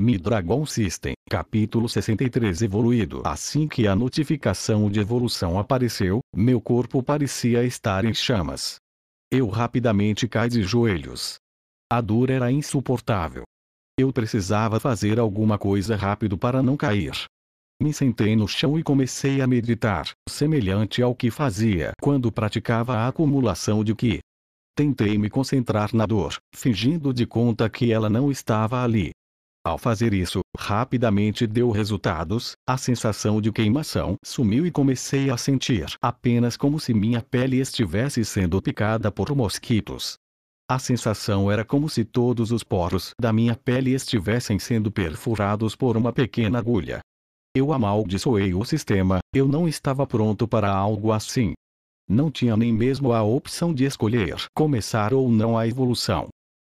Midragon Dragon System, capítulo 63 evoluído. Assim que a notificação de evolução apareceu, meu corpo parecia estar em chamas. Eu rapidamente caí de joelhos. A dor era insuportável. Eu precisava fazer alguma coisa rápido para não cair. Me sentei no chão e comecei a meditar, semelhante ao que fazia quando praticava a acumulação de ki. Tentei me concentrar na dor, fingindo de conta que ela não estava ali. Ao fazer isso, rapidamente deu resultados, a sensação de queimação sumiu e comecei a sentir apenas como se minha pele estivesse sendo picada por mosquitos. A sensação era como se todos os poros da minha pele estivessem sendo perfurados por uma pequena agulha. Eu amaldiçoei o sistema, eu não estava pronto para algo assim. Não tinha nem mesmo a opção de escolher começar ou não a evolução.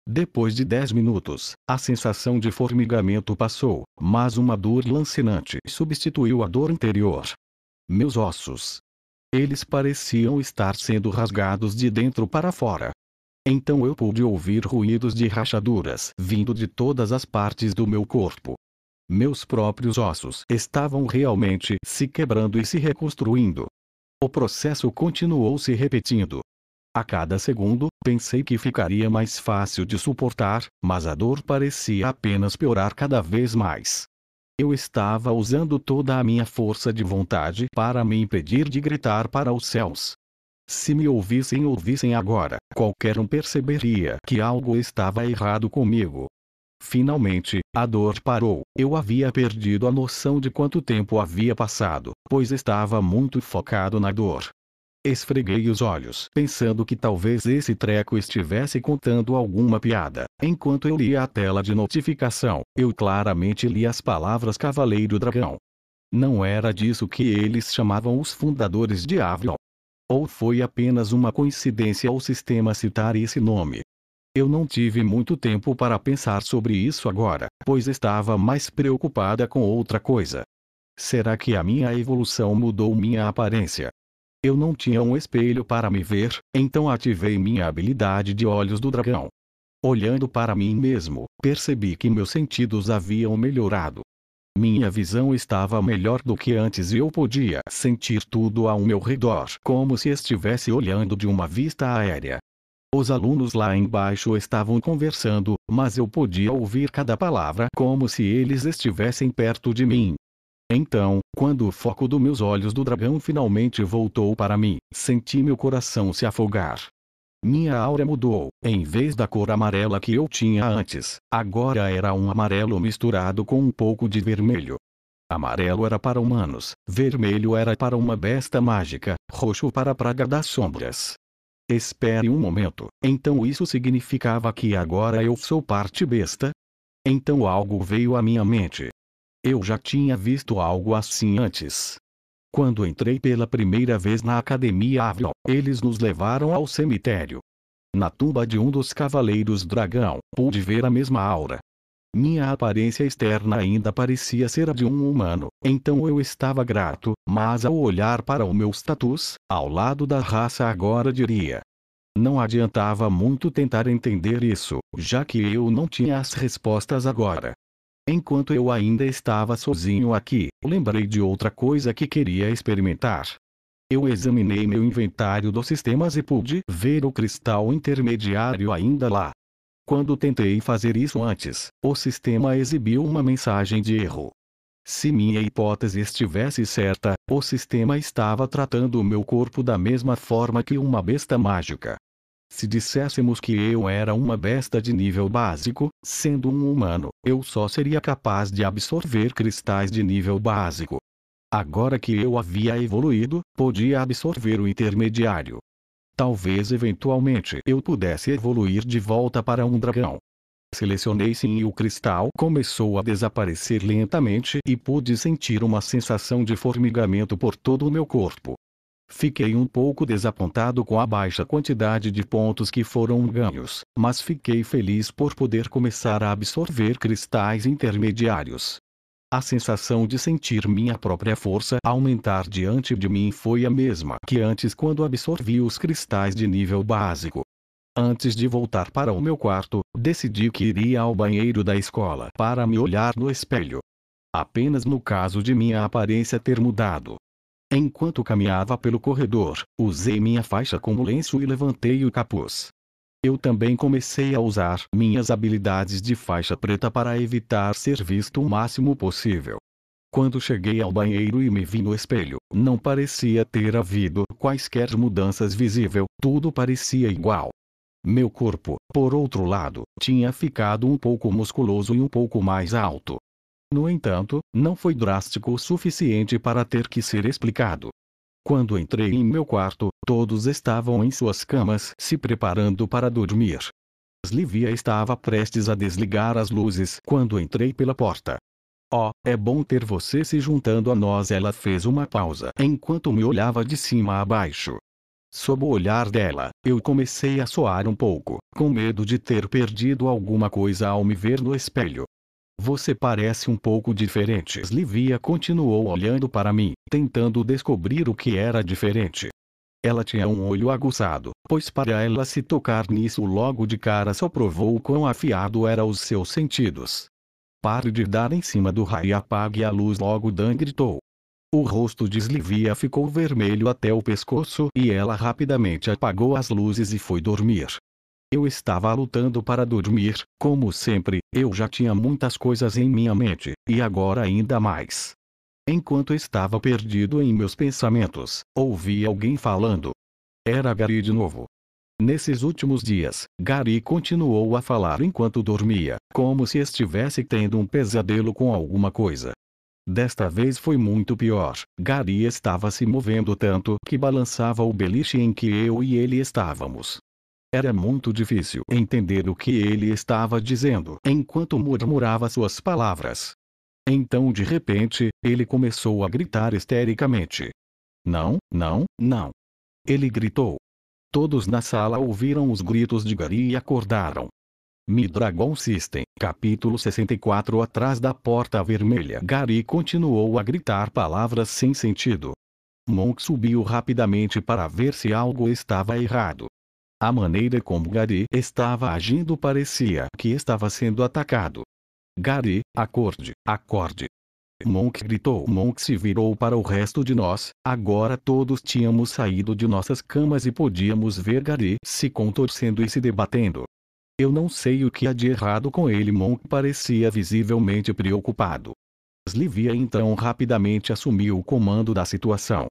Depois de dez minutos, a sensação de formigamento passou, mas uma dor lancinante substituiu a dor anterior. Meus ossos. Eles pareciam estar sendo rasgados de dentro para fora. Então eu pude ouvir ruídos de rachaduras vindo de todas as partes do meu corpo. Meus próprios ossos estavam realmente se quebrando e se reconstruindo. O processo continuou se repetindo, a cada segundo, pensei que ficaria mais fácil de suportar, mas a dor parecia apenas piorar cada vez mais. Eu estava usando toda a minha força de vontade para me impedir de gritar para os céus. Se me ouvissem ouvissem agora, qualquer um perceberia que algo estava errado comigo. Finalmente, a dor parou. Eu havia perdido a noção de quanto tempo havia passado, pois estava muito focado na dor. Esfreguei os olhos, pensando que talvez esse treco estivesse contando alguma piada. Enquanto eu lia a tela de notificação, eu claramente li as palavras Cavaleiro Dragão. Não era disso que eles chamavam os fundadores de Avion. Ou foi apenas uma coincidência o sistema citar esse nome? Eu não tive muito tempo para pensar sobre isso agora, pois estava mais preocupada com outra coisa. Será que a minha evolução mudou minha aparência? Eu não tinha um espelho para me ver, então ativei minha habilidade de olhos do dragão. Olhando para mim mesmo, percebi que meus sentidos haviam melhorado. Minha visão estava melhor do que antes e eu podia sentir tudo ao meu redor como se estivesse olhando de uma vista aérea. Os alunos lá embaixo estavam conversando, mas eu podia ouvir cada palavra como se eles estivessem perto de mim. Então, quando o foco dos meus olhos do dragão finalmente voltou para mim, senti meu coração se afogar. Minha aura mudou, em vez da cor amarela que eu tinha antes, agora era um amarelo misturado com um pouco de vermelho. Amarelo era para humanos, vermelho era para uma besta mágica, roxo para a praga das sombras. Espere um momento, então isso significava que agora eu sou parte besta? Então algo veio à minha mente, eu já tinha visto algo assim antes. Quando entrei pela primeira vez na Academia Avril, eles nos levaram ao cemitério. Na tumba de um dos cavaleiros dragão, pude ver a mesma aura. Minha aparência externa ainda parecia ser a de um humano, então eu estava grato, mas ao olhar para o meu status, ao lado da raça agora diria. Não adiantava muito tentar entender isso, já que eu não tinha as respostas agora. Enquanto eu ainda estava sozinho aqui, lembrei de outra coisa que queria experimentar. Eu examinei meu inventário dos sistemas e pude ver o cristal intermediário ainda lá. Quando tentei fazer isso antes, o sistema exibiu uma mensagem de erro. Se minha hipótese estivesse certa, o sistema estava tratando o meu corpo da mesma forma que uma besta mágica. Se disséssemos que eu era uma besta de nível básico, sendo um humano, eu só seria capaz de absorver cristais de nível básico. Agora que eu havia evoluído, podia absorver o intermediário. Talvez eventualmente eu pudesse evoluir de volta para um dragão. Selecionei sim e o cristal começou a desaparecer lentamente e pude sentir uma sensação de formigamento por todo o meu corpo. Fiquei um pouco desapontado com a baixa quantidade de pontos que foram ganhos, mas fiquei feliz por poder começar a absorver cristais intermediários. A sensação de sentir minha própria força aumentar diante de mim foi a mesma que antes quando absorvi os cristais de nível básico. Antes de voltar para o meu quarto, decidi que iria ao banheiro da escola para me olhar no espelho. Apenas no caso de minha aparência ter mudado, Enquanto caminhava pelo corredor, usei minha faixa como lenço e levantei o capuz. Eu também comecei a usar minhas habilidades de faixa preta para evitar ser visto o máximo possível. Quando cheguei ao banheiro e me vi no espelho, não parecia ter havido quaisquer mudanças visível, tudo parecia igual. Meu corpo, por outro lado, tinha ficado um pouco musculoso e um pouco mais alto. No entanto, não foi drástico o suficiente para ter que ser explicado. Quando entrei em meu quarto, todos estavam em suas camas se preparando para dormir. Livia estava prestes a desligar as luzes quando entrei pela porta. Oh, é bom ter você se juntando a nós. Ela fez uma pausa enquanto me olhava de cima a baixo. Sob o olhar dela, eu comecei a soar um pouco, com medo de ter perdido alguma coisa ao me ver no espelho. Você parece um pouco diferente. Livia continuou olhando para mim, tentando descobrir o que era diferente. Ela tinha um olho aguçado, pois para ela se tocar nisso logo de cara só provou o quão afiado eram os seus sentidos. Pare de dar em cima do raio e apague a luz logo Dan gritou. O rosto de Slivia ficou vermelho até o pescoço e ela rapidamente apagou as luzes e foi dormir. Eu estava lutando para dormir, como sempre, eu já tinha muitas coisas em minha mente, e agora ainda mais. Enquanto estava perdido em meus pensamentos, ouvi alguém falando. Era Gary de novo. Nesses últimos dias, Gary continuou a falar enquanto dormia, como se estivesse tendo um pesadelo com alguma coisa. Desta vez foi muito pior. Gary estava se movendo tanto que balançava o beliche em que eu e ele estávamos. Era muito difícil entender o que ele estava dizendo enquanto murmurava suas palavras. Então de repente, ele começou a gritar histericamente. Não, não, não! Ele gritou. Todos na sala ouviram os gritos de Gary e acordaram. Mi Dragon System, capítulo 64 Atrás da porta vermelha Gary continuou a gritar palavras sem sentido. Monk subiu rapidamente para ver se algo estava errado. A maneira como Gary estava agindo parecia que estava sendo atacado. Gary, acorde, acorde. Monk gritou. Monk se virou para o resto de nós, agora todos tínhamos saído de nossas camas e podíamos ver Gary se contorcendo e se debatendo. Eu não sei o que há de errado com ele. Monk parecia visivelmente preocupado. Slivia então rapidamente assumiu o comando da situação.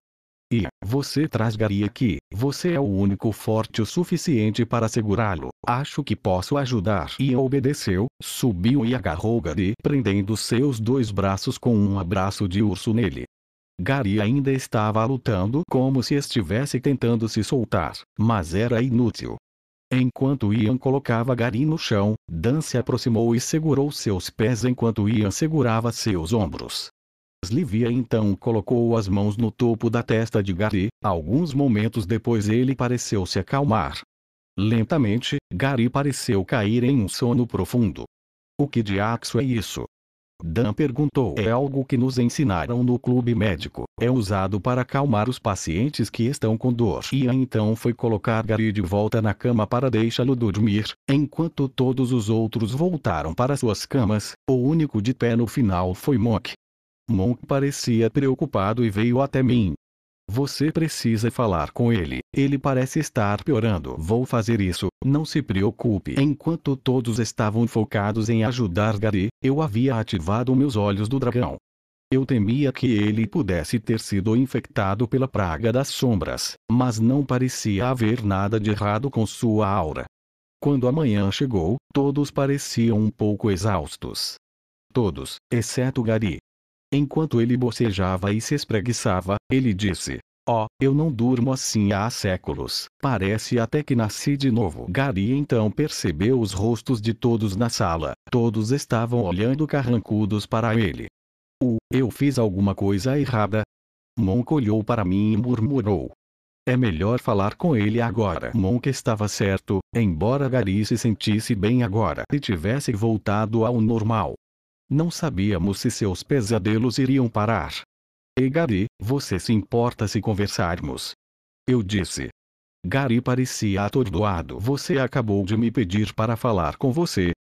E, você trasgaria que, você é o único forte o suficiente para segurá-lo. Acho que posso ajudar. E obedeceu, subiu e agarrou Gari, prendendo seus dois braços com um abraço de urso nele. Gari ainda estava lutando como se estivesse tentando se soltar, mas era inútil. Enquanto Ian colocava Gari no chão, Dan se aproximou e segurou seus pés enquanto Ian segurava seus ombros. Livia então colocou as mãos no topo da testa de Gary, alguns momentos depois ele pareceu se acalmar. Lentamente, Gary pareceu cair em um sono profundo. O que diacho é isso? Dan perguntou. É algo que nos ensinaram no clube médico. É usado para acalmar os pacientes que estão com dor. Ian então foi colocar Gary de volta na cama para deixá-lo dormir, enquanto todos os outros voltaram para suas camas. O único de pé no final foi Mok. Monk parecia preocupado e veio até mim. Você precisa falar com ele, ele parece estar piorando. Vou fazer isso, não se preocupe. Enquanto todos estavam focados em ajudar Gary, eu havia ativado meus olhos do dragão. Eu temia que ele pudesse ter sido infectado pela praga das sombras, mas não parecia haver nada de errado com sua aura. Quando a manhã chegou, todos pareciam um pouco exaustos. Todos, exceto Gary, Enquanto ele bocejava e se espreguiçava, ele disse: Ó, oh, eu não durmo assim há séculos, parece até que nasci de novo. Gary então percebeu os rostos de todos na sala, todos estavam olhando carrancudos para ele. O, uh, eu fiz alguma coisa errada? Monk olhou para mim e murmurou. É melhor falar com ele agora. Monk estava certo, embora Gary se sentisse bem agora e tivesse voltado ao normal não sabíamos se seus pesadelos iriam parar. Ei Gary, você se importa se conversarmos? Eu disse. Gary parecia atordoado. Você acabou de me pedir para falar com você.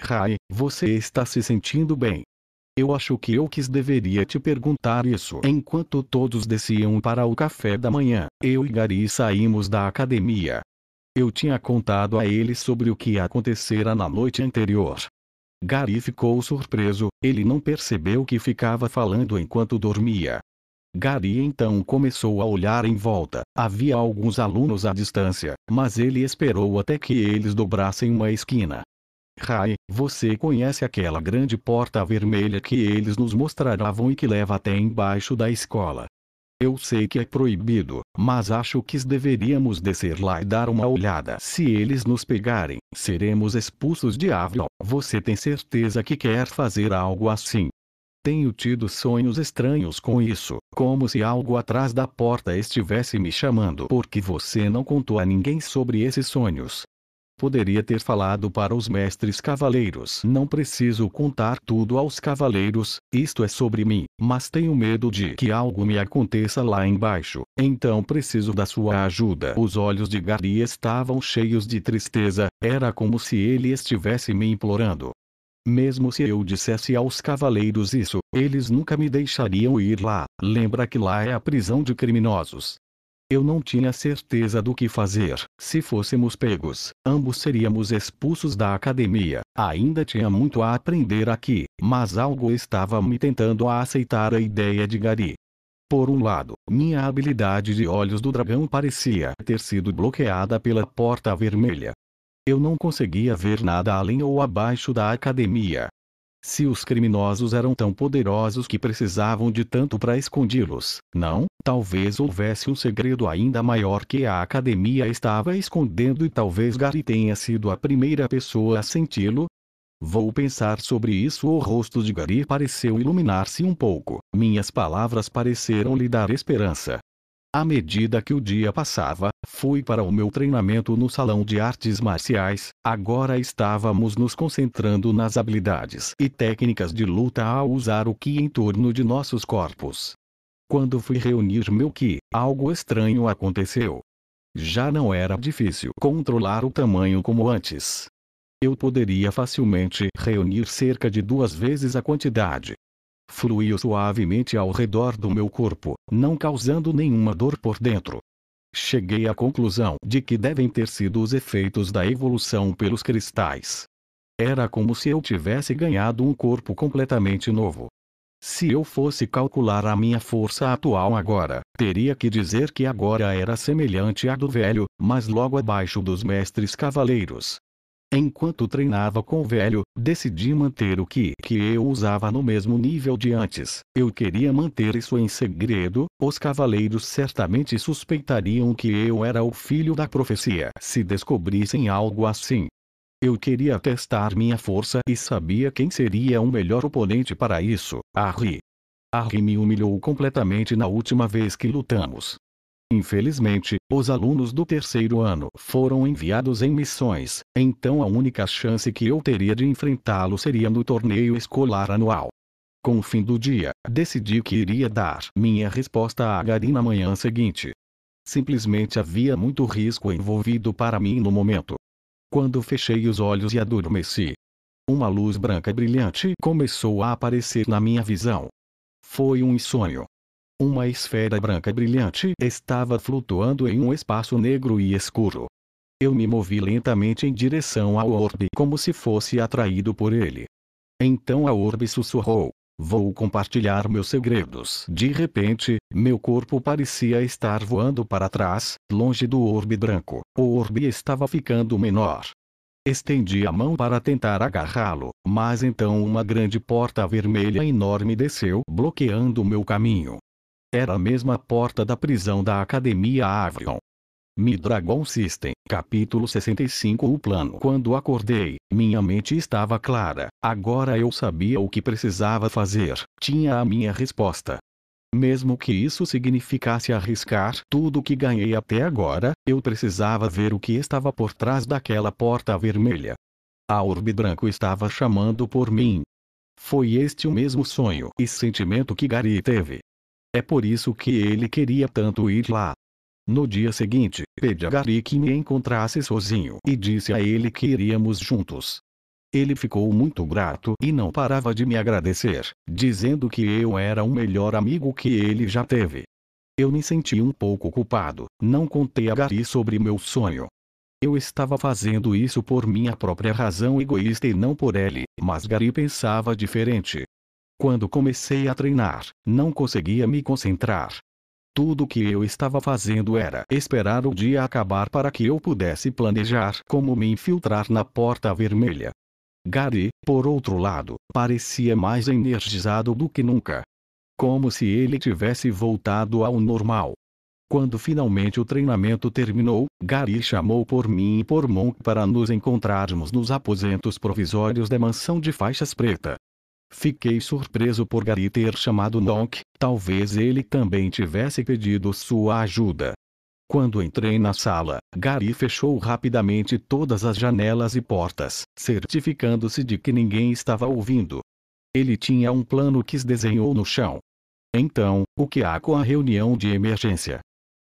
Rai, você está se sentindo bem? Eu acho que eu quis deveria te perguntar isso. Enquanto todos desciam para o café da manhã, eu e Gary saímos da academia. Eu tinha contado a ele sobre o que acontecera na noite anterior. Gary ficou surpreso, ele não percebeu que ficava falando enquanto dormia. Gary então começou a olhar em volta. Havia alguns alunos à distância, mas ele esperou até que eles dobrassem uma esquina. Rai, você conhece aquela grande porta vermelha que eles nos mostravam e que leva até embaixo da escola? Eu sei que é proibido, mas acho que deveríamos descer lá e dar uma olhada. Se eles nos pegarem, seremos expulsos de Avion. Você tem certeza que quer fazer algo assim? Tenho tido sonhos estranhos com isso, como se algo atrás da porta estivesse me chamando. Porque você não contou a ninguém sobre esses sonhos. Poderia ter falado para os mestres cavaleiros. Não preciso contar tudo aos cavaleiros, isto é sobre mim, mas tenho medo de que algo me aconteça lá embaixo, então preciso da sua ajuda. Os olhos de Gary estavam cheios de tristeza, era como se ele estivesse me implorando. Mesmo se eu dissesse aos cavaleiros isso, eles nunca me deixariam ir lá. Lembra que lá é a prisão de criminosos. Eu não tinha certeza do que fazer. Se fôssemos pegos, ambos seríamos expulsos da academia. Ainda tinha muito a aprender aqui, mas algo estava me tentando a aceitar a ideia de Gary. Por um lado, minha habilidade de olhos do dragão parecia ter sido bloqueada pela porta vermelha. Eu não conseguia ver nada além ou abaixo da academia, se os criminosos eram tão poderosos que precisavam de tanto para escondê-los, não, talvez houvesse um segredo ainda maior que a academia estava escondendo e talvez Gary tenha sido a primeira pessoa a senti-lo, Vou pensar sobre isso. O rosto de Gary pareceu iluminar-se um pouco. Minhas palavras pareceram lhe dar esperança. À medida que o dia passava, fui para o meu treinamento no Salão de Artes Marciais. Agora estávamos nos concentrando nas habilidades e técnicas de luta ao usar o ki em torno de nossos corpos. Quando fui reunir meu ki, algo estranho aconteceu. Já não era difícil controlar o tamanho como antes. Eu poderia facilmente reunir cerca de duas vezes a quantidade, fluiu suavemente ao redor do meu corpo, não causando nenhuma dor por dentro. Cheguei à conclusão de que devem ter sido os efeitos da evolução pelos cristais. Era como se eu tivesse ganhado um corpo completamente novo. Se eu fosse calcular a minha força atual agora, teria que dizer que agora era semelhante à do velho, mas logo abaixo dos mestres cavaleiros. Enquanto treinava com o velho, decidi manter o que, que eu usava no mesmo nível de antes. Eu queria manter isso em segredo, os cavaleiros certamente suspeitariam que eu era o filho da profecia se descobrissem algo assim. Eu queria testar minha força e sabia quem seria o melhor oponente para isso, Harry. Harry me humilhou completamente na última vez que lutamos. Infelizmente, os alunos do terceiro ano foram enviados em missões, então a única chance que eu teria de enfrentá-lo seria no torneio escolar anual. Com o fim do dia, decidi que iria dar minha resposta a Gary na manhã seguinte. Simplesmente havia muito risco envolvido para mim no momento. Quando fechei os olhos e adormeci, uma luz branca brilhante começou a aparecer na minha visão. Foi um sonho. Uma esfera branca brilhante estava flutuando em um espaço negro e escuro. Eu me movi lentamente em direção ao orbe como se fosse atraído por ele. Então a orbe sussurrou: Vou compartilhar meus segredos. De repente, meu corpo parecia estar voando para trás, longe do orbe branco. O orbe estava ficando menor. Estendi a mão para tentar agarrá-lo, mas então uma grande porta vermelha enorme desceu, bloqueando meu caminho. Era a mesma porta da prisão da Academia Avion. Midragon System, capítulo 65 O plano Quando acordei, minha mente estava clara, agora eu sabia o que precisava fazer, tinha a minha resposta. Mesmo que isso significasse arriscar tudo que ganhei até agora, eu precisava ver o que estava por trás daquela porta vermelha. A orbe branco estava chamando por mim. Foi este o mesmo sonho e sentimento que Gary teve, é por isso que ele queria tanto ir lá. No dia seguinte, pedi a Gary que me encontrasse sozinho e disse a ele que iríamos juntos. Ele ficou muito grato e não parava de me agradecer, dizendo que eu era o melhor amigo que ele já teve. Eu me senti um pouco culpado, não contei a Gary sobre meu sonho. Eu estava fazendo isso por minha própria razão egoísta e não por ele, mas Gary pensava diferente, quando comecei a treinar, não conseguia me concentrar. Tudo o que eu estava fazendo era esperar o dia acabar para que eu pudesse planejar como me infiltrar na porta vermelha. Gary, por outro lado, parecia mais energizado do que nunca. Como se ele tivesse voltado ao normal. Quando finalmente o treinamento terminou, Gary chamou por mim e por Monk para nos encontrarmos nos aposentos provisórios da mansão de faixas preta. Fiquei surpreso por Gary ter chamado Nock, talvez ele também tivesse pedido sua ajuda. Quando entrei na sala, Gary fechou rapidamente todas as janelas e portas, certificando-se de que ninguém estava ouvindo. Ele tinha um plano que desenhou no chão. Então, o que há com a reunião de emergência?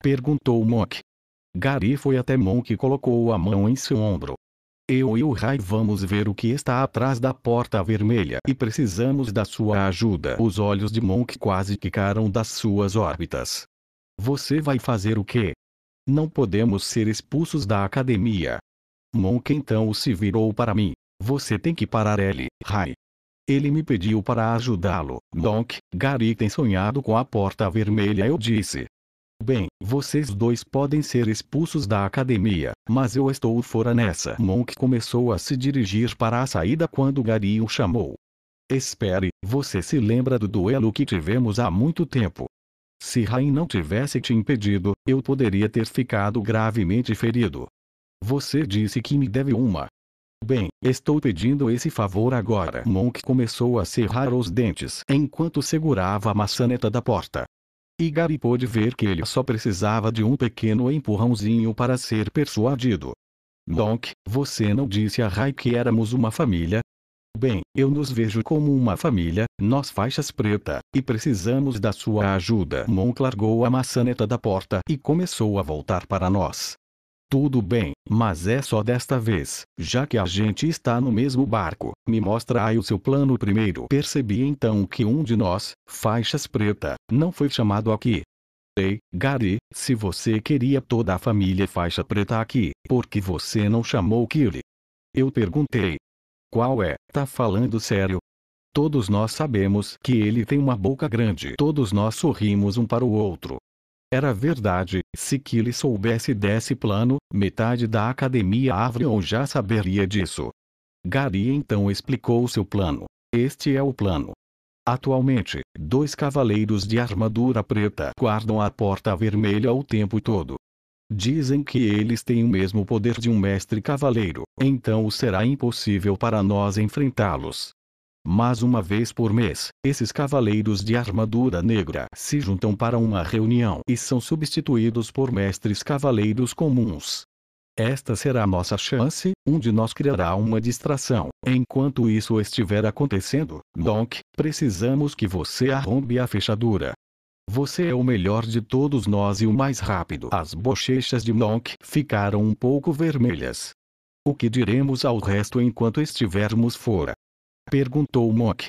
Perguntou Monk. Gary foi até Monk e colocou a mão em seu ombro. Eu e o Rai vamos ver o que está atrás da porta vermelha e precisamos da sua ajuda. Os olhos de Monk quase quicaram das suas órbitas. Você vai fazer o quê? Não podemos ser expulsos da academia. Monk então se virou para mim. Você tem que parar ele, Rai. Ele me pediu para ajudá-lo. Donk, Gary tem sonhado com a porta vermelha, eu disse. Bem, vocês dois podem ser expulsos da academia, mas eu estou fora nessa. Monk começou a se dirigir para a saída quando Gary o chamou. Espere, você se lembra do duelo que tivemos há muito tempo. Se Rain não tivesse te impedido, eu poderia ter ficado gravemente ferido. Você disse que me deve uma. Bem, estou pedindo esse favor agora. Monk começou a cerrar os dentes enquanto segurava a maçaneta da porta. E Gary pôde ver que ele só precisava de um pequeno empurrãozinho para ser persuadido. Donk, você não disse a Rai que éramos uma família? Bem, eu nos vejo como uma família, nós faixas preta, e precisamos da sua ajuda. Monk largou a maçaneta da porta e começou a voltar para nós. Tudo bem, mas é só desta vez, já que a gente está no mesmo barco, me mostra aí o seu plano primeiro. Percebi então que um de nós, faixas preta, não foi chamado aqui. Ei, Gary, se você queria toda a família faixa preta aqui, por que você não chamou Kiri? Eu perguntei. Qual é, tá falando sério? Todos nós sabemos que ele tem uma boca grande. Todos nós sorrimos um para o outro, era verdade, se Kyle soubesse desse plano, metade da Academia Avrion já saberia disso. Gary então explicou seu plano. Este é o plano. Atualmente, dois cavaleiros de armadura preta guardam a porta vermelha o tempo todo. Dizem que eles têm o mesmo poder de um mestre cavaleiro, então será impossível para nós enfrentá-los. Mas uma vez por mês, esses cavaleiros de armadura negra se juntam para uma reunião e são substituídos por mestres cavaleiros comuns. Esta será nossa chance, um de nós criará uma distração. Enquanto isso estiver acontecendo, Donk, precisamos que você arrombe a fechadura. Você é o melhor de todos nós e o mais rápido. As bochechas de Monk ficaram um pouco vermelhas. O que diremos ao resto enquanto estivermos fora? Perguntou Mok.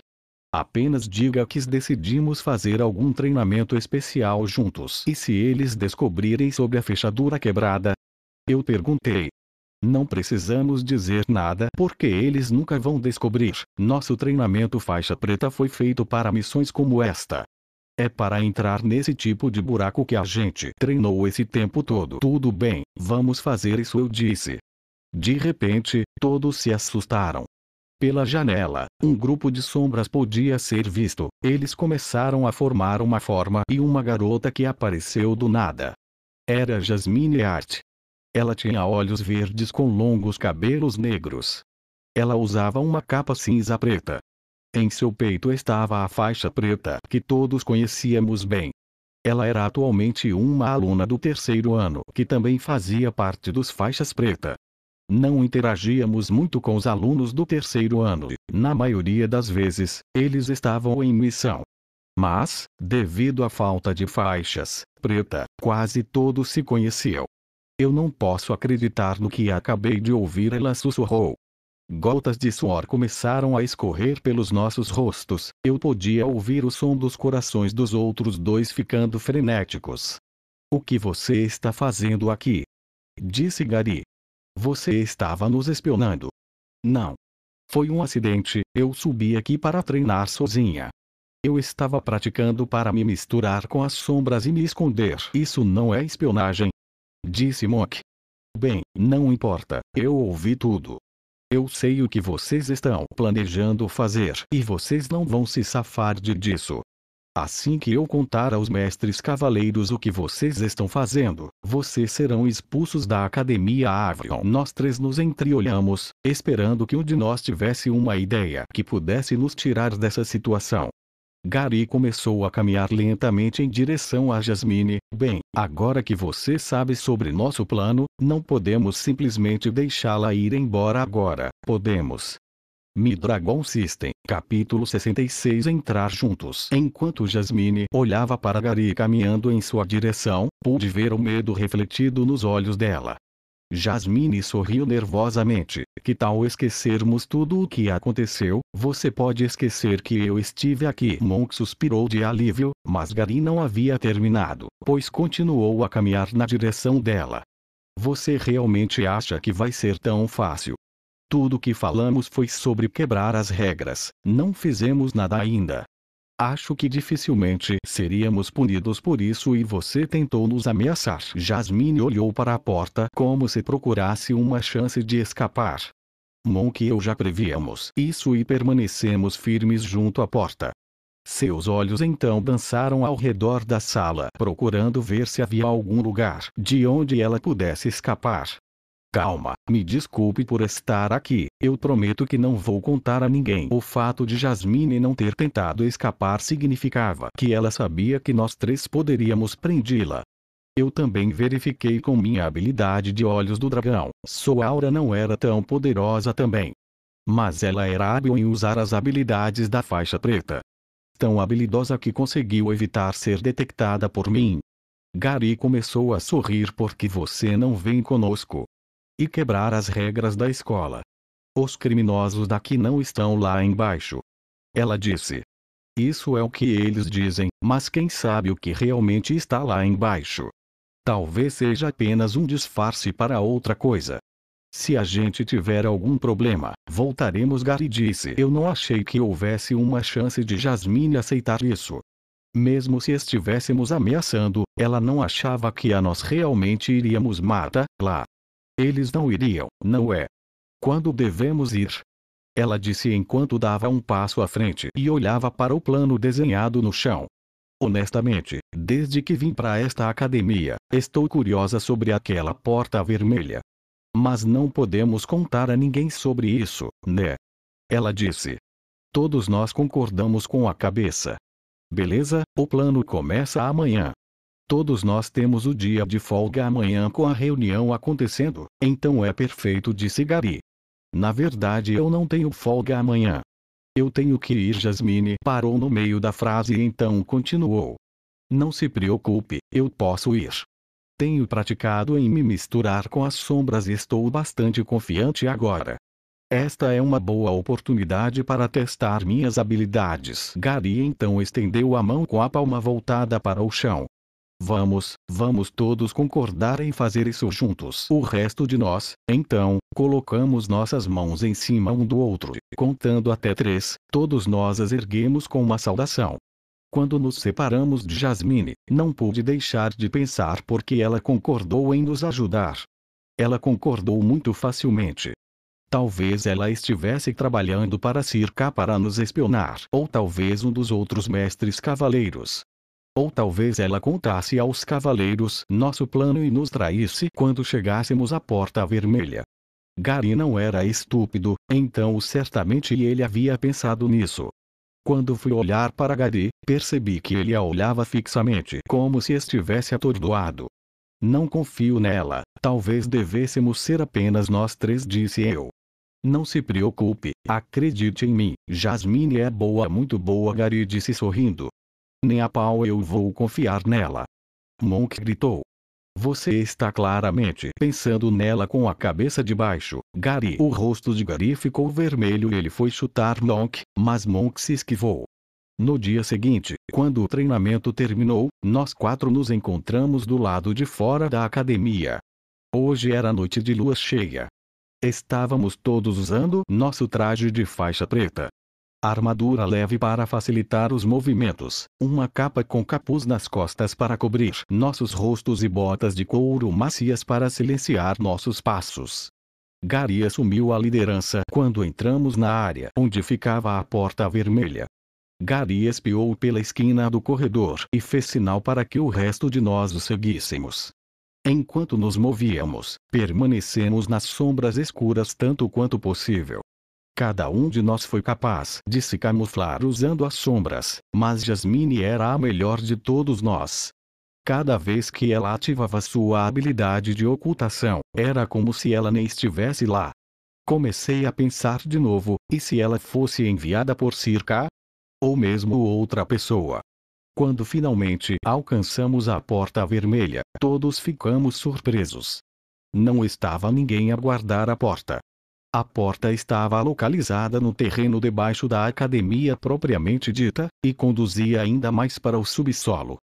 Apenas diga que decidimos fazer algum treinamento especial juntos. E se eles descobrirem sobre a fechadura quebrada? Eu perguntei. Não precisamos dizer nada porque eles nunca vão descobrir. Nosso treinamento faixa preta foi feito para missões como esta. É para entrar nesse tipo de buraco que a gente treinou esse tempo todo. Tudo bem, vamos fazer isso eu disse. De repente, todos se assustaram. Pela janela, um grupo de sombras podia ser visto. Eles começaram a formar uma forma e uma garota que apareceu do nada. Era Jasmine Art. Ela tinha olhos verdes com longos cabelos negros. Ela usava uma capa cinza preta. Em seu peito estava a faixa preta que todos conhecíamos bem. Ela era atualmente uma aluna do terceiro ano que também fazia parte dos faixas preta. Não interagíamos muito com os alunos do terceiro ano e, na maioria das vezes, eles estavam em missão. Mas, devido à falta de faixas, preta, quase todos se conheciam. Eu não posso acreditar no que acabei de ouvir, ela sussurrou. Gotas de suor começaram a escorrer pelos nossos rostos, eu podia ouvir o som dos corações dos outros dois ficando frenéticos. O que você está fazendo aqui? Disse Gary. Você estava nos espionando. Não. Foi um acidente, eu subi aqui para treinar sozinha. Eu estava praticando para me misturar com as sombras e me esconder. Isso não é espionagem. Disse Monk. Bem, não importa, eu ouvi tudo. Eu sei o que vocês estão planejando fazer e vocês não vão se safar de disso. Assim que eu contar aos mestres cavaleiros o que vocês estão fazendo, vocês serão expulsos da Academia Avion. Nós três nos entreolhamos, esperando que um de nós tivesse uma ideia que pudesse nos tirar dessa situação. Gary começou a caminhar lentamente em direção a Jasmine. Bem, agora que você sabe sobre nosso plano, não podemos simplesmente deixá-la ir embora agora. Podemos, Mi Dragon System, capítulo 66 Entrar juntos. Enquanto Jasmine olhava para Gary caminhando em sua direção, pude ver o medo refletido nos olhos dela. Jasmine sorriu nervosamente. Que tal esquecermos tudo o que aconteceu? Você pode esquecer que eu estive aqui. Monk suspirou de alívio, mas Gary não havia terminado, pois continuou a caminhar na direção dela. Você realmente acha que vai ser tão fácil? Tudo que falamos foi sobre quebrar as regras, não fizemos nada ainda. Acho que dificilmente seríamos punidos por isso e você tentou nos ameaçar. Jasmine olhou para a porta como se procurasse uma chance de escapar. Monk e eu já prevíamos isso e permanecemos firmes junto à porta. Seus olhos então dançaram ao redor da sala, procurando ver se havia algum lugar de onde ela pudesse escapar. Calma, me desculpe por estar aqui, eu prometo que não vou contar a ninguém. O fato de Jasmine não ter tentado escapar significava que ela sabia que nós três poderíamos prendê-la. Eu também verifiquei com minha habilidade de olhos do dragão, sua aura não era tão poderosa também. Mas ela era hábil em usar as habilidades da faixa preta. Tão habilidosa que conseguiu evitar ser detectada por mim. Gary começou a sorrir porque você não vem conosco e quebrar as regras da escola. Os criminosos daqui não estão lá embaixo. Ela disse. Isso é o que eles dizem, mas quem sabe o que realmente está lá embaixo? Talvez seja apenas um disfarce para outra coisa. Se a gente tiver algum problema, voltaremos. Gary disse: Eu não achei que houvesse uma chance de Jasmine aceitar isso. Mesmo se estivéssemos ameaçando, ela não achava que a nós realmente iríamos matar lá. Eles não iriam, não é? Quando devemos ir? Ela disse enquanto dava um passo à frente e olhava para o plano desenhado no chão. Honestamente, desde que vim para esta academia, estou curiosa sobre aquela porta vermelha. Mas não podemos contar a ninguém sobre isso, né? Ela disse. Todos nós concordamos com a cabeça. Beleza, o plano começa amanhã. Todos nós temos o dia de folga amanhã com a reunião acontecendo, então é perfeito disse Gary. Na verdade eu não tenho folga amanhã. Eu tenho que ir Jasmine parou no meio da frase e então continuou. Não se preocupe, eu posso ir. Tenho praticado em me misturar com as sombras e estou bastante confiante agora. Esta é uma boa oportunidade para testar minhas habilidades. Gary então estendeu a mão com a palma voltada para o chão. Vamos, vamos todos concordar em fazer isso juntos. O resto de nós, então, colocamos nossas mãos em cima um do outro, contando até três, todos nós as erguemos com uma saudação. Quando nos separamos de Jasmine, não pude deixar de pensar porque ela concordou em nos ajudar. Ela concordou muito facilmente. Talvez ela estivesse trabalhando para Circa para nos espionar, ou talvez um dos outros mestres cavaleiros, ou talvez ela contasse aos cavaleiros nosso plano e nos traísse quando chegássemos à Porta Vermelha. Gary não era estúpido, então certamente ele havia pensado nisso. Quando fui olhar para Gary, percebi que ele a olhava fixamente como se estivesse atordoado. Não confio nela, talvez devêssemos ser apenas nós três, disse eu. Não se preocupe, acredite em mim, Jasmine é boa, muito boa, Gary disse sorrindo. Nem a pau eu vou confiar nela. Monk gritou. Você está claramente pensando nela com a cabeça de baixo, Gary. O rosto de Gary ficou vermelho e ele foi chutar Monk, mas Monk se esquivou. No dia seguinte, quando o treinamento terminou, nós quatro nos encontramos do lado de fora da academia. Hoje era noite de lua cheia. Estávamos todos usando nosso traje de faixa preta, armadura leve para facilitar os movimentos, uma capa com capuz nas costas para cobrir nossos rostos e botas de couro macias para silenciar nossos passos. Gary assumiu a liderança quando entramos na área onde ficava a porta vermelha. Gary espiou pela esquina do corredor e fez sinal para que o resto de nós o seguíssemos. Enquanto nos movíamos, permanecemos nas sombras escuras tanto quanto possível, Cada um de nós foi capaz de se camuflar usando as sombras, mas Jasmine era a melhor de todos nós. Cada vez que ela ativava sua habilidade de ocultação, era como se ela nem estivesse lá. Comecei a pensar de novo, e se ela fosse enviada por Circa? Ou mesmo outra pessoa? Quando finalmente alcançamos a porta vermelha, todos ficamos surpresos. Não estava ninguém a guardar a porta, a porta estava localizada no terreno debaixo da academia propriamente dita, e conduzia ainda mais para o subsolo.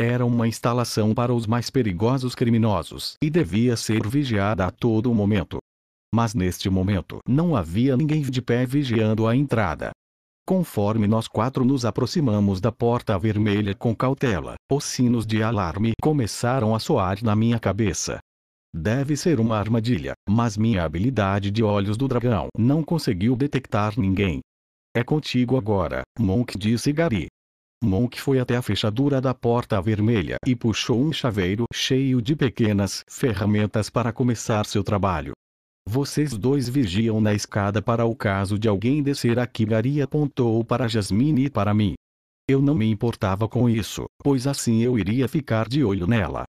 Era uma instalação para os mais perigosos criminosos e devia ser vigiada a todo momento. Mas neste momento não havia ninguém de pé vigiando a entrada. Conforme nós quatro nos aproximamos da porta vermelha com cautela, os sinos de alarme começaram a soar na minha cabeça. Deve ser uma armadilha, mas minha habilidade de olhos do dragão não conseguiu detectar ninguém. É contigo agora, Monk disse Gary. Monk foi até a fechadura da porta vermelha e puxou um chaveiro cheio de pequenas ferramentas para começar seu trabalho. Vocês dois vigiam na escada para o caso de alguém descer aqui. Gary apontou para Jasmine e para mim. Eu não me importava com isso, pois assim eu iria ficar de olho nela.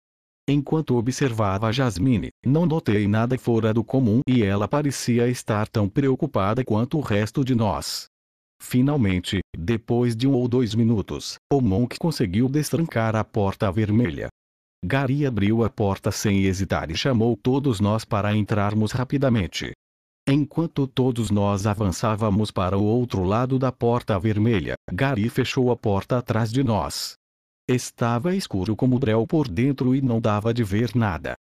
Enquanto observava Jasmine, não notei nada fora do comum e ela parecia estar tão preocupada quanto o resto de nós. Finalmente, depois de um ou dois minutos, o Monk conseguiu destrancar a porta vermelha. Gary abriu a porta sem hesitar e chamou todos nós para entrarmos rapidamente. Enquanto todos nós avançávamos para o outro lado da porta vermelha, Gary fechou a porta atrás de nós, Estava escuro como breu por dentro e não dava de ver nada.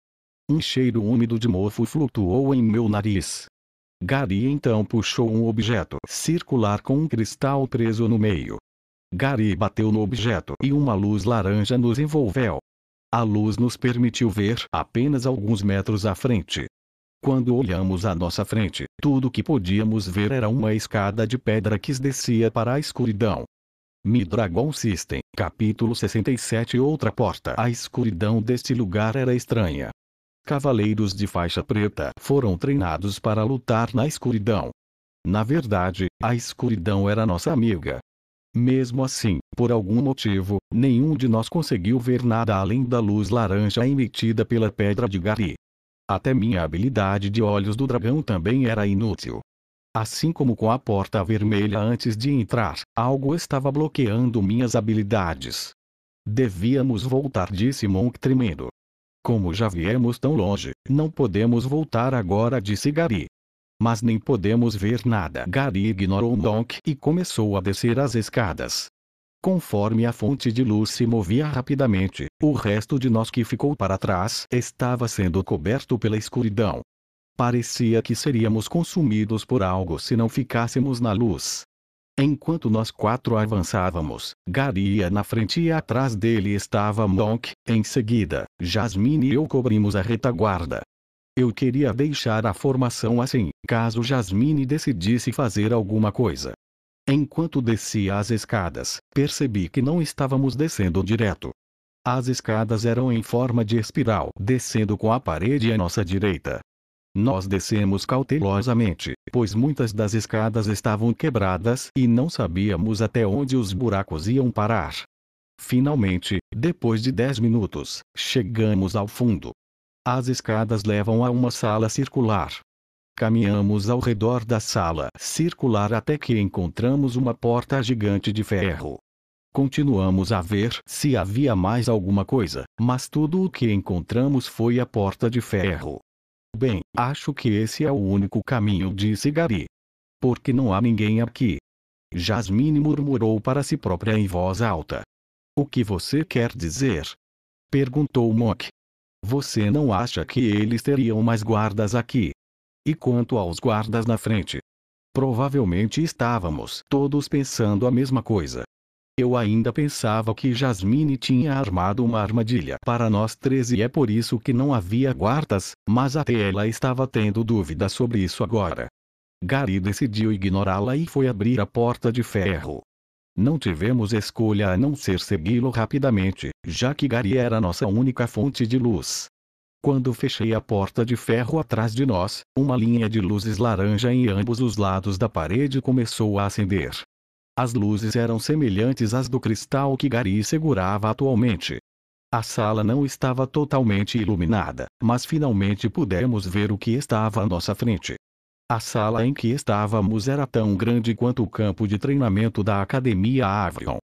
Um cheiro úmido de mofo flutuou em meu nariz. Gary então puxou um objeto circular com um cristal preso no meio. Gary bateu no objeto e uma luz laranja nos envolveu. A luz nos permitiu ver apenas alguns metros à frente. Quando olhamos à nossa frente, tudo o que podíamos ver era uma escada de pedra que descia para a escuridão. Midragon System, capítulo 67 Outra porta A escuridão deste lugar era estranha. Cavaleiros de faixa preta foram treinados para lutar na escuridão. Na verdade, a escuridão era nossa amiga. Mesmo assim, por algum motivo, nenhum de nós conseguiu ver nada além da luz laranja emitida pela pedra de Gari. Até minha habilidade de olhos do dragão também era inútil. Assim como com a porta vermelha antes de entrar, algo estava bloqueando minhas habilidades. Devíamos voltar, disse Monk tremendo. Como já viemos tão longe, não podemos voltar agora, disse Gary. Mas nem podemos ver nada. Gary ignorou Monk e começou a descer as escadas. Conforme a fonte de luz se movia rapidamente, o resto de nós que ficou para trás estava sendo coberto pela escuridão. Parecia que seríamos consumidos por algo se não ficássemos na luz. Enquanto nós quatro avançávamos, Garia na frente e atrás dele estava Monk, em seguida, Jasmine e eu cobrimos a retaguarda. Eu queria deixar a formação assim, caso Jasmine decidisse fazer alguma coisa. Enquanto descia as escadas, percebi que não estávamos descendo direto. As escadas eram em forma de espiral, descendo com a parede à nossa direita. Nós descemos cautelosamente, pois muitas das escadas estavam quebradas e não sabíamos até onde os buracos iam parar. Finalmente, depois de 10 minutos, chegamos ao fundo. As escadas levam a uma sala circular. Caminhamos ao redor da sala circular até que encontramos uma porta gigante de ferro. Continuamos a ver se havia mais alguma coisa, mas tudo o que encontramos foi a porta de ferro. Bem, acho que esse é o único caminho, disse Gary. Porque não há ninguém aqui. Jasmine murmurou para si própria em voz alta. O que você quer dizer? Perguntou Mock. Você não acha que eles teriam mais guardas aqui? E quanto aos guardas na frente? Provavelmente estávamos todos pensando a mesma coisa. Eu ainda pensava que Jasmine tinha armado uma armadilha para nós três e é por isso que não havia guardas, mas até ela estava tendo dúvidas sobre isso agora. Gary decidiu ignorá-la e foi abrir a porta de ferro. Não tivemos escolha a não ser segui-lo rapidamente, já que Gary era nossa única fonte de luz. Quando fechei a porta de ferro atrás de nós, uma linha de luzes laranja em ambos os lados da parede começou a acender. As luzes eram semelhantes às do cristal que Gary segurava atualmente. A sala não estava totalmente iluminada, mas finalmente pudemos ver o que estava à nossa frente. A sala em que estávamos era tão grande quanto o campo de treinamento da Academia Avion.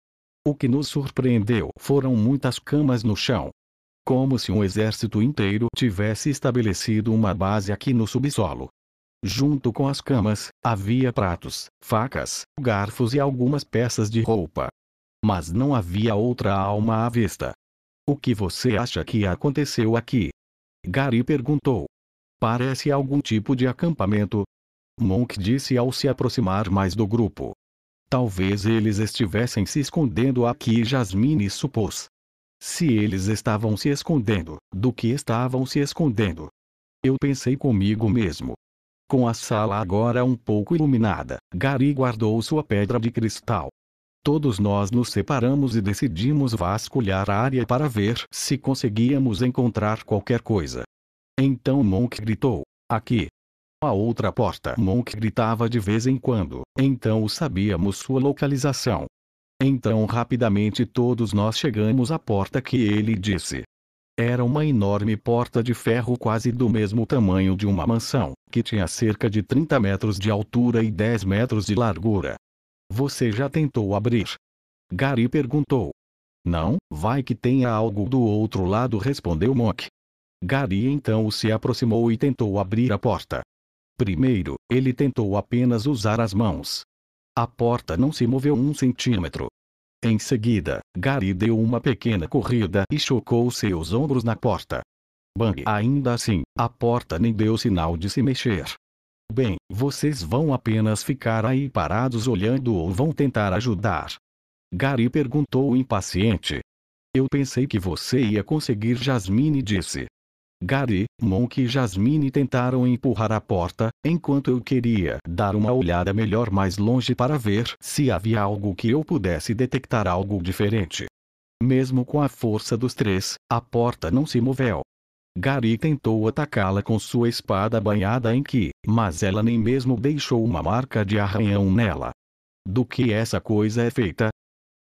O que nos surpreendeu foram muitas camas no chão. Como se um exército inteiro tivesse estabelecido uma base aqui no subsolo, Junto com as camas, havia pratos, facas, garfos e algumas peças de roupa. Mas não havia outra alma à vista. O que você acha que aconteceu aqui? Gary perguntou. Parece algum tipo de acampamento. Monk disse ao se aproximar mais do grupo. Talvez eles estivessem se escondendo aqui, Jasmine supôs. Se eles estavam se escondendo, do que estavam se escondendo? Eu pensei comigo mesmo, com a sala agora um pouco iluminada, Gary guardou sua pedra de cristal. Todos nós nos separamos e decidimos vasculhar a área para ver se conseguíamos encontrar qualquer coisa. Então Monk gritou: Aqui! A outra porta. Monk gritava de vez em quando, então sabíamos sua localização. Então rapidamente todos nós chegamos à porta que ele disse. Era uma enorme porta de ferro quase do mesmo tamanho de uma mansão que tinha cerca de 30 metros de altura e 10 metros de largura. Você já tentou abrir? Gary perguntou. Não, vai que tenha algo do outro lado, respondeu Monk. Gary então se aproximou e tentou abrir a porta. Primeiro, ele tentou apenas usar as mãos. A porta não se moveu um centímetro. Em seguida, Gary deu uma pequena corrida e chocou seus ombros na porta. Bang! ainda assim, a porta nem deu sinal de se mexer. Bem, vocês vão apenas ficar aí parados olhando ou vão tentar ajudar? Gary perguntou impaciente. Eu pensei que você ia conseguir Jasmine disse. Gary, Monk e Jasmine tentaram empurrar a porta, enquanto eu queria dar uma olhada melhor mais longe para ver se havia algo que eu pudesse detectar algo diferente. Mesmo com a força dos três, a porta não se moveu. Gary tentou atacá-la com sua espada banhada em ki, mas ela nem mesmo deixou uma marca de arranhão nela. Do que essa coisa é feita?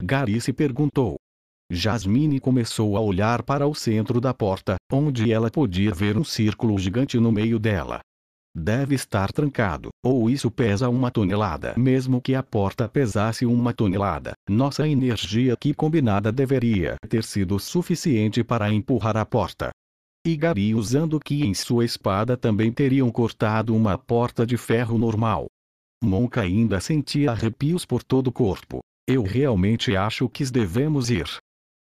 Gary se perguntou. Jasmine começou a olhar para o centro da porta, onde ela podia ver um círculo gigante no meio dela. Deve estar trancado, ou isso pesa uma tonelada. Mesmo que a porta pesasse uma tonelada, nossa energia aqui combinada deveria ter sido suficiente para empurrar a porta e Gari usando que em sua espada também teriam cortado uma porta de ferro normal. Monca ainda sentia arrepios por todo o corpo. Eu realmente acho que devemos ir.